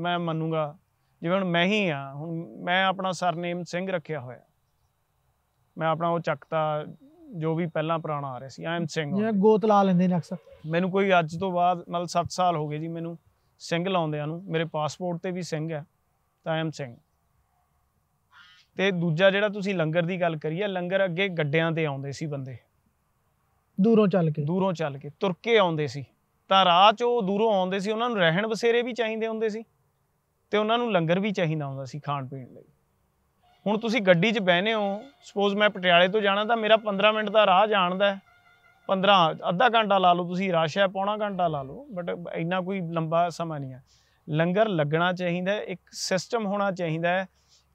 ਮੈਂ ਮੰਨੂਗਾ ਜਿਵੇਂ ਹੁਣ ਮੈਂ ਹੀ ਆ ਹੁਣ ਮੈਂ ਆਪਣਾ ਸਰਨੇਮ ਸਿੰਘ ਰੱਖਿਆ ਹੋਇਆ ਮੈਂ ਆਪਣਾ ਉਹ ਚੱਕਤਾ ਜੋ ਵੀ ਪਹਿਲਾਂ ਪੁਰਾਣਾ ਆ ਰਿਹਾ ਸੀ ਆਈ ਐਮ ਸਿੰਘ ਜਿਵੇਂ ਗੋਤ ਲਾ ਲੈਂਦੇ ਨੇ ਅਕਸਰ ਮੈਨੂੰ ਕੋਈ ਅੱਜ ਤੋਂ ਬਾਅਦ ਮਤਲਬ 7 ਸਾਲ ਹੋ ਗਏ ਜੀ ਮੈਨੂੰ ਸਿੰਘ ਲਾਉਂਦਿਆਂ ਨੂੰ ਮੇਰੇ ਪਾਸਪੋਰਟ ਤੇ ਵੀ ਸਿੰਘ ਹੈ ਤਾਂ ਆਈ ਐਮ ਸਿੰਘ ਤੇ ਦੂਜਾ ਜਿਹੜਾ ਤੁਸੀਂ ਲੰਗਰ ਦੀ ਗੱਲ ਕਰੀਏ ਲੰਗਰ ਅੱਗੇ ਗੱਡਿਆਂ ਤੇ ਆਉਂਦੇ ਸੀ ਬੰਦੇ ਦੂਰੋਂ ਚੱਲ ਕੇ ਦੂਰੋਂ ਚੱਲ ਕੇ ਤੁਰ ਕੇ ਆਉਂਦੇ ਸੀ ਤਾਂ ਰਾਹ 'ਚ ਉਹ ਦੂਰੋਂ ਆਉਂਦੇ ਸੀ ਉਹਨਾਂ ਨੂੰ ਰਹਿਣ ਬਸੇਰੇ ਵੀ ਚਾਹੀਦੇ ਹੁੰਦੇ ਸੀ ਤੇ ਉਹਨਾਂ ਨੂੰ ਲੰਗਰ ਵੀ ਚਾਹੀਦਾ ਹੁੰਦਾ ਸੀ ਖਾਣ ਪੀਣ ਲਈ ਹੁਣ ਤੁਸੀਂ ਗੱਡੀ 'ਚ ਬਹਿਨੇ ਹੋ ਸਪੋਜ਼ ਮੈਂ ਪਟਿਆਲੇ ਤੋਂ ਜਾਣਾ ਤਾਂ ਮੇਰਾ 15 ਮਿੰਟ ਦਾ ਰਾਹ ਜਾਣਦਾ ਹੈ 15 ਅੱਧਾ ਘੰਟਾ ਲਾ ਲਓ ਤੁਸੀਂ ਰਸ਼ ਹੈ ਪੌਣਾ ਘੰਟਾ ਲਾ ਲਓ ਬਟ ਇੰਨਾ ਕੋਈ ਲੰਬਾ ਸਮਾਂ ਨਹੀਂ ਹੈ ਲੰਗਰ ਲੱਗਣਾ ਚਾਹੀਦਾ ਇੱਕ ਸਿਸਟਮ ਹੋਣਾ ਚਾਹੀਦਾ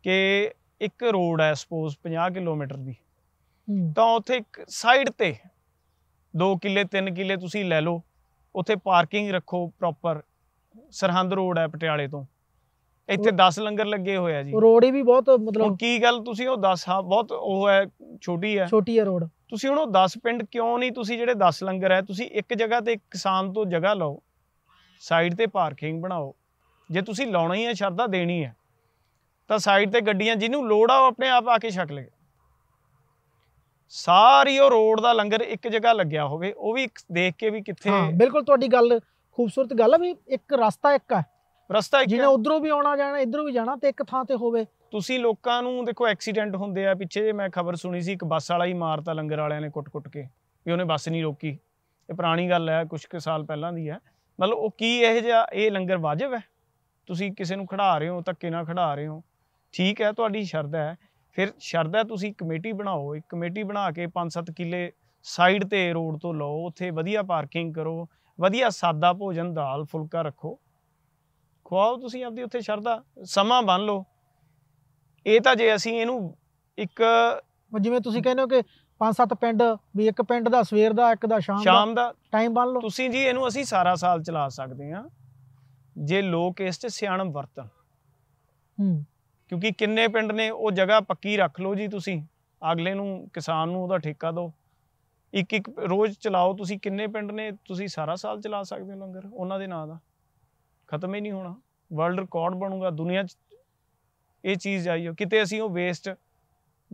ਕਿ ਇੱਕ ਰੋਡ ਹੈ ਸਪੋਜ਼ 50 ਕਿਲੋਮੀਟਰ ਦੀ ਤਾਂ ਉੱਥੇ ਇੱਕ ਸਾਈਡ ਤੇ 2 ਕਿਲੇ 3 ਕਿਲੇ ਤੁਸੀਂ ਲੈ ਲਓ ਉੱਥੇ ਪਾਰਕਿੰਗ ਰੱਖੋ ਪ੍ਰੋਪਰ ਸਰਹੰਦ ਰੋਡ ਹੈ ਪਟਿਆਲੇ ਤੋਂ ਇੱਥੇ 10 ਲੰਗਰ ਲੱਗੇ ਹੋਏ ਆ ਜੀ ਰੋਡ ਹੀ ਵੀ ਬਹੁਤ ਮਤਲਬ ਕੀ ਗੱਲ ਤੁਸੀਂ ਉਹ 10 ਹਾਂ ਬਹੁਤ ਉਹ ਹੈ ਛੋਟੀ ਹੈ ਛੋਟੀ ਹੈ ਰੋਡ ਤੁਸੀਂ ਹੁਣ ਉਹ 10 ਪਿੰਡ ਕਿਉਂ ਨਹੀਂ ਤੁਸੀਂ ਜਿਹੜੇ 10 ਲੰਗਰ ਹੈ ਤੁਸੀਂ ਇੱਕ ਜਗ੍ਹਾ ਤੇ ਕਿਸਾਨ ਤੋਂ ਜਗ੍ਹਾ ਲਓ ਸਾਈਡ ਤੇ ਪਾਰਕਿੰਗ ਬਣਾਓ ਜੇ ਤੁਸੀਂ ਲਾਉਣਾ ਹੀ ਹੈ ਸ਼ਰਦਾ ਦੇਣੀ ਹੈ ਤਾਂ ਸਾਈਡ ਤੇ ਗੱਡੀਆਂ ਜਿਹਨੂੰ ਲੋੜ ਆ ਉਹ ਆਪਣੇ ਆਪ ਆ ਕੇ ਛਕ ਲੇ ਸਾਰੀ ਉਹ ਰੋਡ ਦਾ ਲੰਗਰ ਇੱਕ ਜਗ੍ਹਾ ਲੱਗਿਆ ਹੋਵੇ ਉਹ ਵੀ ਦੇਖ ਕੇ ਵੀ ਕਿੱਥੇ ਹਾਂ ਬਿਲਕੁਲ ਤੁਹਾਡੀ ਗੱਲ ਖੂਬਸੂਰਤ ਗੱਲ ਆ ਵੀ ਇੱਕ ਰਸਤਾ ਇੱਕ ਆ ਰਸਤਾ ਇੱਕ ਜਿਹਨੇ ਉਧਰੋਂ ਵੀ ਆਉਣਾ ਜਾਣਾ ਇਧਰੋਂ ਵੀ ਜਾਣਾ ਤੇ ਇੱਕ ਥਾਂ ਤੇ ਹੋਵੇ ਤੁਸੀਂ ਲੋਕਾਂ ਨੂੰ ਦੇਖੋ ਐਕਸੀਡੈਂਟ ਹੁੰਦੇ ਆ ਪਿੱਛੇ ਜੇ ਮੈਂ ਖਬਰ ਸੁਣੀ ਸੀ ਇੱਕ ਬੱਸ ਵਾਲਾ ਹੀ ਮਾਰਤਾ ਲੰਗਰ ਵਾਲਿਆਂ ਨੇ ਕੁੱਟ-ਕੁੱਟ ਕੇ ਵੀ ਉਹਨੇ ਬੱਸ ਨਹੀਂ ਰੋਕੀ ਇਹ ਪੁਰਾਣੀ ਗੱਲ ਹੈ ਕੁਝ ਕੁ ਸਾਲ ਪਹਿਲਾਂ ਦੀ ਹੈ ਮਤਲਬ ਉਹ ਕੀ ਇਹ ਜਿਹਾ ਇਹ ਲੰਗਰ ਵਾਜਬ ਹੈ ਤੁਸੀਂ ਕਿਸੇ ਨੂੰ ਖੜਾ ਰਹੇ ਹੋ ਤੱਕੇ ਨਾਲ ਖੜਾ ਰਹੇ ਹੋ ਠੀਕ ਹੈ ਤੁਹਾਡੀ ਸ਼ਰਤ ਹੈ ਫਿਰ ਸ਼ਰਤ ਹੈ ਤੁਸੀਂ ਕਮੇਟੀ ਬਣਾਓ ਇੱਕ ਕਮੇਟੀ ਬਣਾ ਕੇ 5-7 ਕਿਲੇ ਸਾਈਡ ਤੇ ਰੋਡ ਤੋਂ ਲਓ ਉੱਥੇ ਵਧੀਆ ਪਾਰਕਿੰਗ ਕਰੋ ਵਧੀਆ ਸਾਦਾ ਭੋਜਨ ਦਾਲ ਫੁਲਕਾ ਰੱਖੋ ਖਵਾਓ ਤੁਸੀਂ ਆਪਦੀ ਉੱਥੇ ਸ਼ਰਦਾ ਸਮਾਂ ਬੰਨ ਲਓ ਇਹ ਤਾਂ ਜੇ ਅਸੀਂ ਇਹਨੂੰ ਇੱਕ ਜਿਵੇਂ ਤੁਸੀਂ ਕਹਿੰਦੇ ਹੋ ਕਿ ਪੰਜ ਸੱਤ ਪਿੰਡ ਵੀ ਇੱਕ ਪਿੰਡ ਦਾ ਸਵੇਰ ਦਾ ਇੱਕ ਦਾ ਸ਼ਾਮ ਦਾ ਟਾਈਮ ਬੰਨ ਲਓ ਤੁਸੀਂ ਜੀ ਇਹਨੂੰ ਅਸੀਂ ਸਾਰਾ ਸਾਲ ਚਲਾ ਸਕਦੇ ਹਾਂ ਜੇ ਲੋਕ ਇਸ 'ਚ ਸਿਆਣਪ ਵਰਤਣ ਹੂੰ ਕਿਉਂਕਿ ਕਿੰਨੇ ਪਿੰਡ ਨੇ ਉਹ ਜਗ੍ਹਾ ਪੱਕੀ ਰੱਖ ਲਓ ਜੀ ਤੁਸੀਂ ਅਗਲੇ ਨੂੰ ਕਿਸਾਨ ਨੂੰ ਉਹਦਾ ਠੇਕਾ ਦਿਓ ਇੱਕ ਇੱਕ ਰੋਜ਼ ਚਲਾਓ ਤੁਸੀਂ ਕਿੰਨੇ ਪਿੰਡ ਨੇ ਤੁਸੀਂ ਸਾਰਾ ਸਾਲ ਚਲਾ ਸਕਦੇ ਹੋ ਲੰਗਰ ਉਹਨਾਂ ਦੇ ਨਾਂ ਦਾ ਖਤਮ ਹੀ ਨਹੀਂ ਹੋਣਾ ਵਰਲਡ ਰਿਕਾਰਡ ਬਣੂਗਾ ਦੁਨੀਆ 'ਚ ਇਹ ਚੀਜ਼ ਆਈ ਹੋ ਕਿਤੇ ਅਸੀਂ ਉਹ ਵੇਸਟ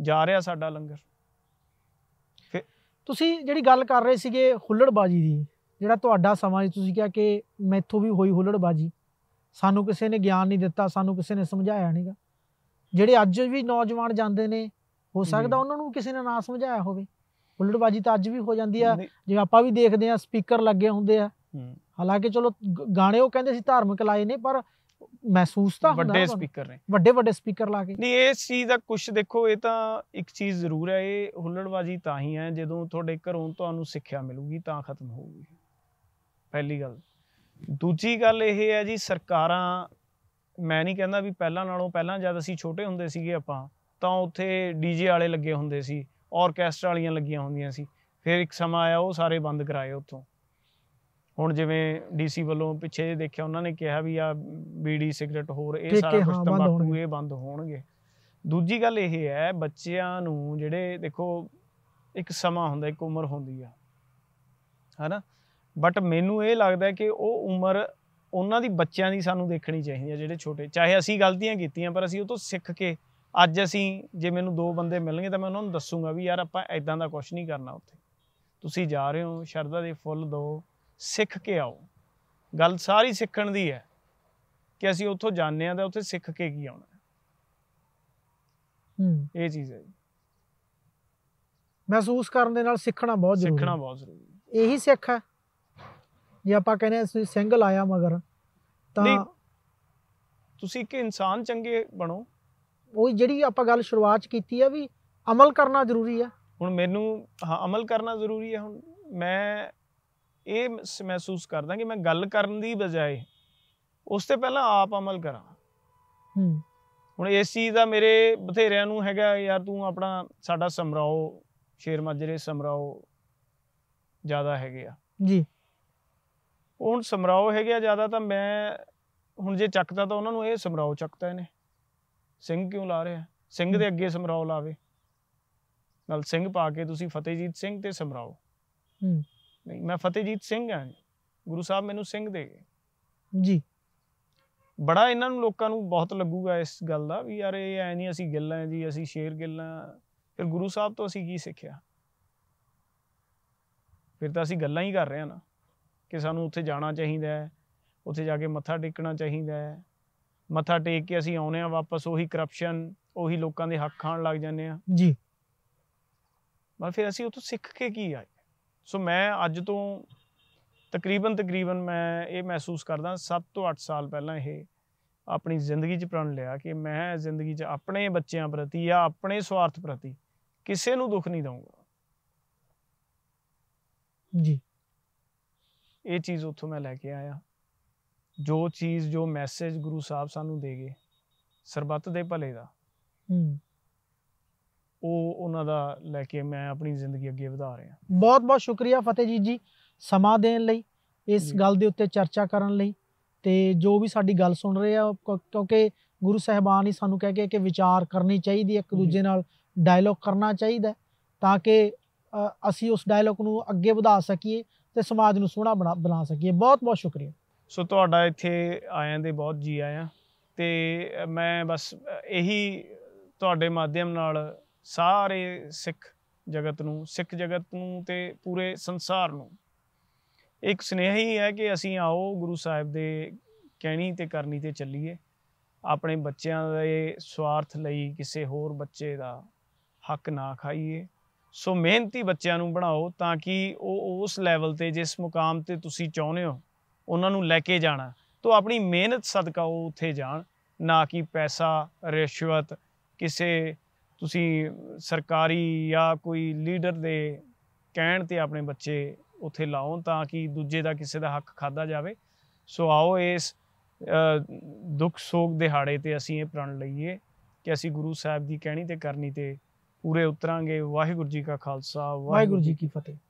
ਜਾ ਰਿਹਾ ਸਾਡਾ ਲੰਗਰ ਤੁਸੀਂ ਜਿਹੜੀ ਗੱਲ ਕਰ ਰਹੇ ਸੀਗੇ ਹੁੱਲੜਬਾਜੀ ਦੀ ਜਿਹੜਾ ਤੁਹਾਡਾ ਸਮਾਂ ਤੁਸੀਂ ਕਿਹਾ ਕਿ ਮੈਥੋਂ ਵੀ ਹੋਈ ਹੁੱਲੜਬਾਜੀ ਸਾਨੂੰ ਕਿਸੇ ਨੇ ਗਿਆਨ ਨਹੀਂ ਦਿੱਤਾ ਸਾਨੂੰ ਕਿਸੇ ਨੇ ਸਮਝਾਇਆ ਨਹੀਂਗਾ ਜਿਹੜੇ ਅੱਜ ਵੀ ਨੌਜਵਾਨ ਜਾਂਦੇ ਨੇ ਹੋ ਸਕਦਾ ਉਹਨਾਂ ਨੂੰ ਕਿਸੇ ਨੇ ਨਾ ਸਮਝਾਇਆ ਹੋਵੇ ਹੁੱਲੜਬਾਜੀ ਤਾਂ ਅੱਜ ਵੀ ਹੋ ਜਾਂਦੀ ਆ ਜੇ ਆਪਾਂ ਵੀ ਦੇਖਦੇ ਆ ਸਪੀਕਰ ਲੱਗੇ ਹੁੰਦੇ ਆ ਹਾਲਾਂਕਿ ਚਲੋ ਗਾਣੇ ਉਹ ਕਹਿੰਦੇ ਸੀ ਧਾਰਮਿਕ ਲਾਏ ਨੇ ਪਰ ਮਹਿਸੂਸ ਤਾਂ ਹੁੰਦਾ ਵੱਡੇ ਸਪੀਕਰ ਨੇ ਵੱਡੇ ਵੱਡੇ ਸਪੀਕਰ ਲਾ ਕੇ ਨਹੀਂ ਇਸ ਚੀਜ਼ ਦਾ ਕੁਝ ਦੇਖੋ ਇਹ ਤਾਂ ਇੱਕ ਚੀਜ਼ ਜ਼ਰੂਰ ਹੈ ਇਹ ਹੁੱਲੜਵਾਜੀ ਤਾਂ ਹੀ ਹੈ ਜਦੋਂ ਤੁਹਾਡੇ ਘਰੋਂ ਤੁਹਾਨੂੰ ਸਿੱਖਿਆ ਮਿਲੂਗੀ ਤਾਂ ਖਤਮ ਹੋਊਗੀ ਪਹਿਲੀ ਗੱਲ ਦੂਜੀ ਗੱਲ ਇਹ ਹੈ ਜੀ ਸਰਕਾਰਾਂ ਮੈਂ ਨਹੀਂ ਕਹਿੰਦਾ ਵੀ ਪਹਿਲਾਂ ਨਾਲੋਂ ਪਹਿਲਾਂ ਜਦ ਅਸੀਂ ਛੋਟੇ ਹੁੰਦੇ ਸੀਗੇ ਆਪਾਂ ਤਾਂ ਉੱਥੇ ਡੀਜੇ ਵਾਲੇ ਲੱਗੇ ਹੁੰਦੇ ਸੀ ਔਰਕੈਸਟਰਾ ਵਾਲੀਆਂ ਲੱਗੀਆਂ ਹੁੰਦੀਆਂ ਸੀ ਫਿਰ ਇੱਕ ਸਮਾਂ ਆਇਆ ਉਹ ਸਾਰੇ ਬੰਦ ਕਰਾਏ ਉੱਥੋਂ ਹੁਣ ਜਿਵੇਂ ਡੀਸੀ ਵੱਲੋਂ ਪਿੱਛੇ ਦੇਖਿਆ ਉਹਨਾਂ ਨੇ ਕਿਹਾ ਵੀ ਆ ਬੀੜੀ ਸਿਗਰਟ ਹੋਰ ਇਹ ਸਾਰਾ ਕੁਝ ਤੰਬਾਕੂ ਇਹ ਬੰਦ ਹੋਣਗੇ ਦੂਜੀ ਗੱਲ ਇਹ ਹੈ ਬੱਚਿਆਂ ਨੂੰ ਜਿਹੜੇ ਦੇਖੋ ਇੱਕ ਸਮਾਂ ਹੁੰਦਾ ਇੱਕ ਉਮਰ ਹੁੰਦੀ ਆ ਹਨਾ ਬਟ ਮੈਨੂੰ ਇਹ ਲੱਗਦਾ ਕਿ ਉਹ ਉਮਰ ਉਹਨਾਂ ਦੀ ਬੱਚਿਆਂ ਦੀ ਸਾਨੂੰ ਦੇਖਣੀ ਚਾਹੀਦੀ ਹੈ ਜਿਹੜੇ ਛੋਟੇ ਚਾਹੇ ਅਸੀਂ ਗਲਤੀਆਂ ਕੀਤੀਆਂ ਪਰ ਅਸੀਂ ਉਹ ਤੋਂ ਸਿੱਖ ਕੇ ਅੱਜ ਅਸੀਂ ਜੇ ਮੈਨੂੰ ਦੋ ਬੰਦੇ ਮਿਲਣਗੇ ਤਾਂ ਮੈਂ ਉਹਨਾਂ ਨੂੰ ਦੱਸੂਗਾ ਵੀ ਯਾਰ ਆਪਾਂ ਐਦਾਂ ਦਾ ਕੁਝ ਨਹੀਂ ਕਰਨਾ ਉੱਥੇ ਤੁਸੀਂ ਜਾ ਰਹੇ ਹੋ ਸ਼ਰਦਾ ਦੇ ਫੁੱਲ ਦੋ ਸਿੱਖ ਕੇ ਆਓ ਗੱਲ ਸਾਰੀ ਸਿੱਖਣ ਦੀ ਹੈ ਕਿ ਅਸੀਂ ਉੱਥੋਂ ਜਾਣਦੇ ਆ ਤਾਂ ਉੱਥੇ ਸਿੱਖ ਕੇ ਕੀ ਆਉਣਾ ਹੈ ਹੂੰ ਇਹ ਚੀਜ਼ ਹੈ ਮਹਿਸੂਸ ਕਰਨ ਦੇ ਨਾਲ ਸਿੱਖਣਾ ਬਹੁਤ ਜ਼ਰੂਰੀ ਸਿੱਖਣਾ ਬਹੁਤ ਜ਼ਰੂਰੀ ਹੈ ਇਹੀ ਸਿੱਖ ਹੈ ਜੇ ਆਪਾਂ ਕਹਿੰਦੇ ਅਸੀਂ ਸਿੰਗਲ ਆਇਆ ਮਗਰ ਤਾਂ ਤੁਸੀਂ ਇੱਕ ਇਨਸਾਨ ਚੰਗੇ ਬਣੋ ਉਹ ਜਿਹੜੀ ਆਪਾਂ ਗੱਲ ਸ਼ੁਰੂਆਤ ਚ ਕੀਤੀ ਆ ਵੀ ਅਮਲ ਕਰਨਾ ਜ਼ਰੂਰੀ ਆ ਹੁਣ ਮੈਨੂੰ ਹਾਂ ਅਮਲ ਕਰਨਾ ਜ਼ਰੂਰੀ ਹੈ ਹੁਣ ਮੈਂ ਇਹ ਮਹਿਸੂਸ ਕਰਦਾ ਕਿ ਮੈਂ ਗੱਲ ਕਰਨ ਦੀ ਬਜਾਏ ਉਸ ਤੇ ਪਹਿਲਾਂ ਆਪ ਅਮਲ ਕਰਾਂ ਹੂੰ ਹੁਣ ਇਸ ਚੀਜ਼ ਦਾ ਮੇਰੇ ਬਥੇਰਿਆਂ ਨੂੰ ਹੈਗਾ ਯਾਰ ਤੂੰ ਆਪਣਾ ਸਾਡਾ ਸਮਰਾਓ ਸ਼ੇਰ ਮਾਜਰੇ ਸਮਰਾਓ ਜ਼ਿਆਦਾ ਹੈਗੇ ਆ ਜੀ ਹੁਣ ਸਮਰਾਓ ਹੈਗੇ ਆ ਜ਼ਿਆਦਾ ਤਾਂ ਮੈਂ ਹੁਣ ਜੇ ਚੱਕਦਾ ਤਾਂ ਉਹਨਾਂ ਨੂੰ ਇਹ ਸਮਰਾਓ ਚੱਕਦਾ ਇਹਨੇ ਸਿੰਘ ਕਿਉਂ ਲਾ ਰਿਹਾ ਸਿੰਘ ਦੇ ਅੱਗੇ ਸਮਰਾਓ ਲਾਵੇ ਨਾਲ ਸਿੰਘ ਪਾ ਕੇ ਤੁਸੀਂ ਫਤਿਹਜੀਤ ਸਿੰਘ ਤੇ ਸਮਰਾਓ ਹੂੰ ਨਹੀਂ ਮੈਂ ਫਤਿਹਜੀਤ ਸਿੰਘ ਹਾਂ ਗੁਰੂ ਸਾਹਿਬ ਮੈਨੂੰ ਸਿੰਘ ਦੇ ਗਏ ਜੀ ਬੜਾ ਇਹਨਾਂ ਨੂੰ ਲੋਕਾਂ ਨੂੰ ਬਹੁਤ ਲੱਗੂਗਾ ਇਸ ਗੱਲ ਦਾ ਵੀ ਯਾਰ ਇਹ ਐ ਨਹੀਂ ਅਸੀਂ ਗਿੱਲਾਂ ਜੀ ਅਸੀਂ ਸ਼ੇਰ ਗਿੱਲਾਂ ਫਿਰ ਗੁਰੂ ਸਾਹਿਬ ਤੋਂ ਅਸੀਂ ਕੀ ਸਿੱਖਿਆ ਫਿਰ ਤਾਂ ਅਸੀਂ ਗੱਲਾਂ ਹੀ ਕਰ ਰਹੇ ਹਾਂ ਨਾ ਕਿ ਸਾਨੂੰ ਉੱਥੇ ਜਾਣਾ ਚਾਹੀਦਾ ਹੈ ਉੱਥੇ ਜਾ ਕੇ ਮੱਥਾ ਟੇਕਣਾ ਚਾਹੀਦਾ ਹੈ ਮੱਥਾ ਟੇਕ ਕੇ ਅਸੀਂ ਆਉਨੇ ਆ ਵਾਪਸ ਉਹੀ ਕਰਪਸ਼ਨ ਉਹੀ ਲੋਕਾਂ ਦੇ ਹੱਕ ਖਾਣ ਲੱਗ ਜਾਂਦੇ ਆ ਜੀ ਮਾ ਫਿਰ ਅਸੀਂ ਉੱਥੋਂ ਸਿੱਖ ਕੇ ਕੀ ਆਏ ਸੋ ਮੈਂ ਅੱਜ ਤੋਂ ਤਕਰੀਬਨ ਤਕਰੀਬਨ ਮੈਂ ਇਹ ਮਹਿਸੂਸ ਕਰਦਾ 7 ਤੋਂ 8 ਸਾਲ ਪਹਿਲਾਂ ਇਹ ਆਪਣੀ ਜ਼ਿੰਦਗੀ 'ਚ ਪ੍ਰਣ ਲਿਆ ਕਿ ਮੈਂ ਜ਼ਿੰਦਗੀ 'ਚ ਆਪਣੇ ਬੱਚਿਆਂ ਪ੍ਰਤੀ ਜਾਂ ਆਪਣੇ ਸਵਾਰਥ ਪ੍ਰਤੀ ਕਿਸੇ ਨੂੰ ਦੁੱਖ ਨਹੀਂ ਦਊਂਗਾ ਜੀ ਇਹ ਚੀਜ਼ ਉੱਥੋਂ ਮੈਂ ਲੈ ਕੇ ਆਇਆ ਜੋ ਚੀਜ਼ ਜੋ ਮੈਸੇਜ ਗੁਰੂ ਸਾਹਿਬ ਸਾਨੂੰ ਦੇ ਗਏ ਸਰਬੱਤ ਦੇ ਭਲੇ ਦਾ ਹੂੰ ਉਹ ਉਹਨਾਂ ਦਾ ਲੈ ਕੇ ਮੈਂ ਆਪਣੀ ਜ਼ਿੰਦਗੀ ਅੱਗੇ ਵਧਾ ਰਿਹਾ ਬਹੁਤ ਬਹੁਤ ਸ਼ੁਕਰੀਆ ਫਤਿਹ ਜੀ ਜੀ ਸਮਾਂ ਦੇਣ ਲਈ ਇਸ ਗੱਲ ਦੇ ਉੱਤੇ ਚਰਚਾ ਕਰਨ ਲਈ ਤੇ ਜੋ ਵੀ ਸਾਡੀ ਗੱਲ ਸੁਣ ਰਹੇ ਆ ਕਿਉਂਕਿ ਗੁਰੂ ਸਹਿਬਾਨ ਹੀ ਸਾਨੂੰ ਕਹਿ ਕੇ ਕਿ ਵਿਚਾਰ ਕਰਨੀ ਚਾਹੀਦੀ ਇੱਕ ਦੂਜੇ ਨਾਲ ਡਾਇਲੋਗ ਕਰਨਾ ਚਾਹੀਦਾ ਤਾਂ ਕਿ ਅਸੀਂ ਉਸ ਡਾਇਲੋਗ ਨੂੰ ਅੱਗੇ ਵਧਾ ਸਕੀਏ ਤੇ ਸਮਾਜ ਨੂੰ ਸੋਹਣਾ ਬਣਾ ਸਕੀਏ ਬਹੁਤ ਬਹੁਤ ਸ਼ੁਕਰੀਆ ਸੋ ਤੁਹਾਡਾ ਇੱਥੇ ਆਇਆਂ ਦੇ ਬਹੁਤ ਜੀ ਆਇਆਂ ਤੇ ਮੈਂ ਬਸ ਇਹੀ ਤੁਹਾਡੇ ਮਾਧਿਅਮ ਨਾਲ ਸਾਰੇ ਸਿੱਖ ਜਗਤ ਨੂੰ ਸਿੱਖ ਜਗਤ ਨੂੰ ਤੇ ਪੂਰੇ ਸੰਸਾਰ ਨੂੰ ਇੱਕ ਸਨੇਹ ਹੀ ਹੈ ਕਿ ਅਸੀਂ ਆਓ ਗੁਰੂ ਸਾਹਿਬ ਦੇ ਕਹਿਣੀ ਤੇ ਕਰਨੀ ਤੇ ਚੱਲੀਏ ਆਪਣੇ ਬੱਚਿਆਂ ਦੇ ਸਵਾਰਥ ਲਈ ਕਿਸੇ ਹੋਰ ਬੱਚੇ ਦਾ ਹੱਕ ਨਾ ਖਾਈਏ ਸੋ ਮਿਹਨਤੀ ਬੱਚਿਆਂ ਨੂੰ ਬਣਾਓ ਤਾਂ ਕਿ ਉਹ ਉਸ ਲੈਵਲ ਤੇ ਜਿਸ ਮੁਕਾਮ ਤੇ ਤੁਸੀਂ ਚਾਹੁੰਦੇ ਹੋ ਉਹਨਾਂ ਨੂੰ ਲੈ ਕੇ ਜਾਣਾ ਤੋ ਆਪਣੀ ਮਿਹਨਤ ਸਦਕਾ ਉਹ ਉੱਥੇ ਜਾਣ ਨਾ ਕਿ ਪੈਸਾ ਰਿਸ਼ਵਤ ਕਿਸੇ ਤੁਸੀਂ ਸਰਕਾਰੀ ਜਾਂ ਕੋਈ ਲੀਡਰ ਦੇ ਕਹਿਣ ਤੇ ਆਪਣੇ ਬੱਚੇ ਉੱਥੇ ਲਾਓ ਤਾਂ ਕਿ ਦੂਜੇ ਦਾ ਕਿਸੇ ਦਾ ਹੱਕ ਖਾਦਾ ਜਾਵੇ ਸੋ ਆਓ ਇਸ ਦੁੱਖ ਸੋਗ ਦਿਹਾੜੇ ਤੇ ਅਸੀਂ ਇਹ ਪ੍ਰਣ ਲਈਏ ਕਿ ਅਸੀਂ ਗੁਰੂ ਸਾਹਿਬ ਦੀ ਕਹਿਣੀ ਤੇ ਕਰਨੀ ਤੇ ਪੂਰੇ ਉਤਰਾਂਗੇ ਵਾਹਿਗੁਰੂ ਜੀ ਕਾ ਖਾਲਸਾ ਵਾਹਿਗੁਰੂ ਜੀ ਕੀ ਫਤਿਹ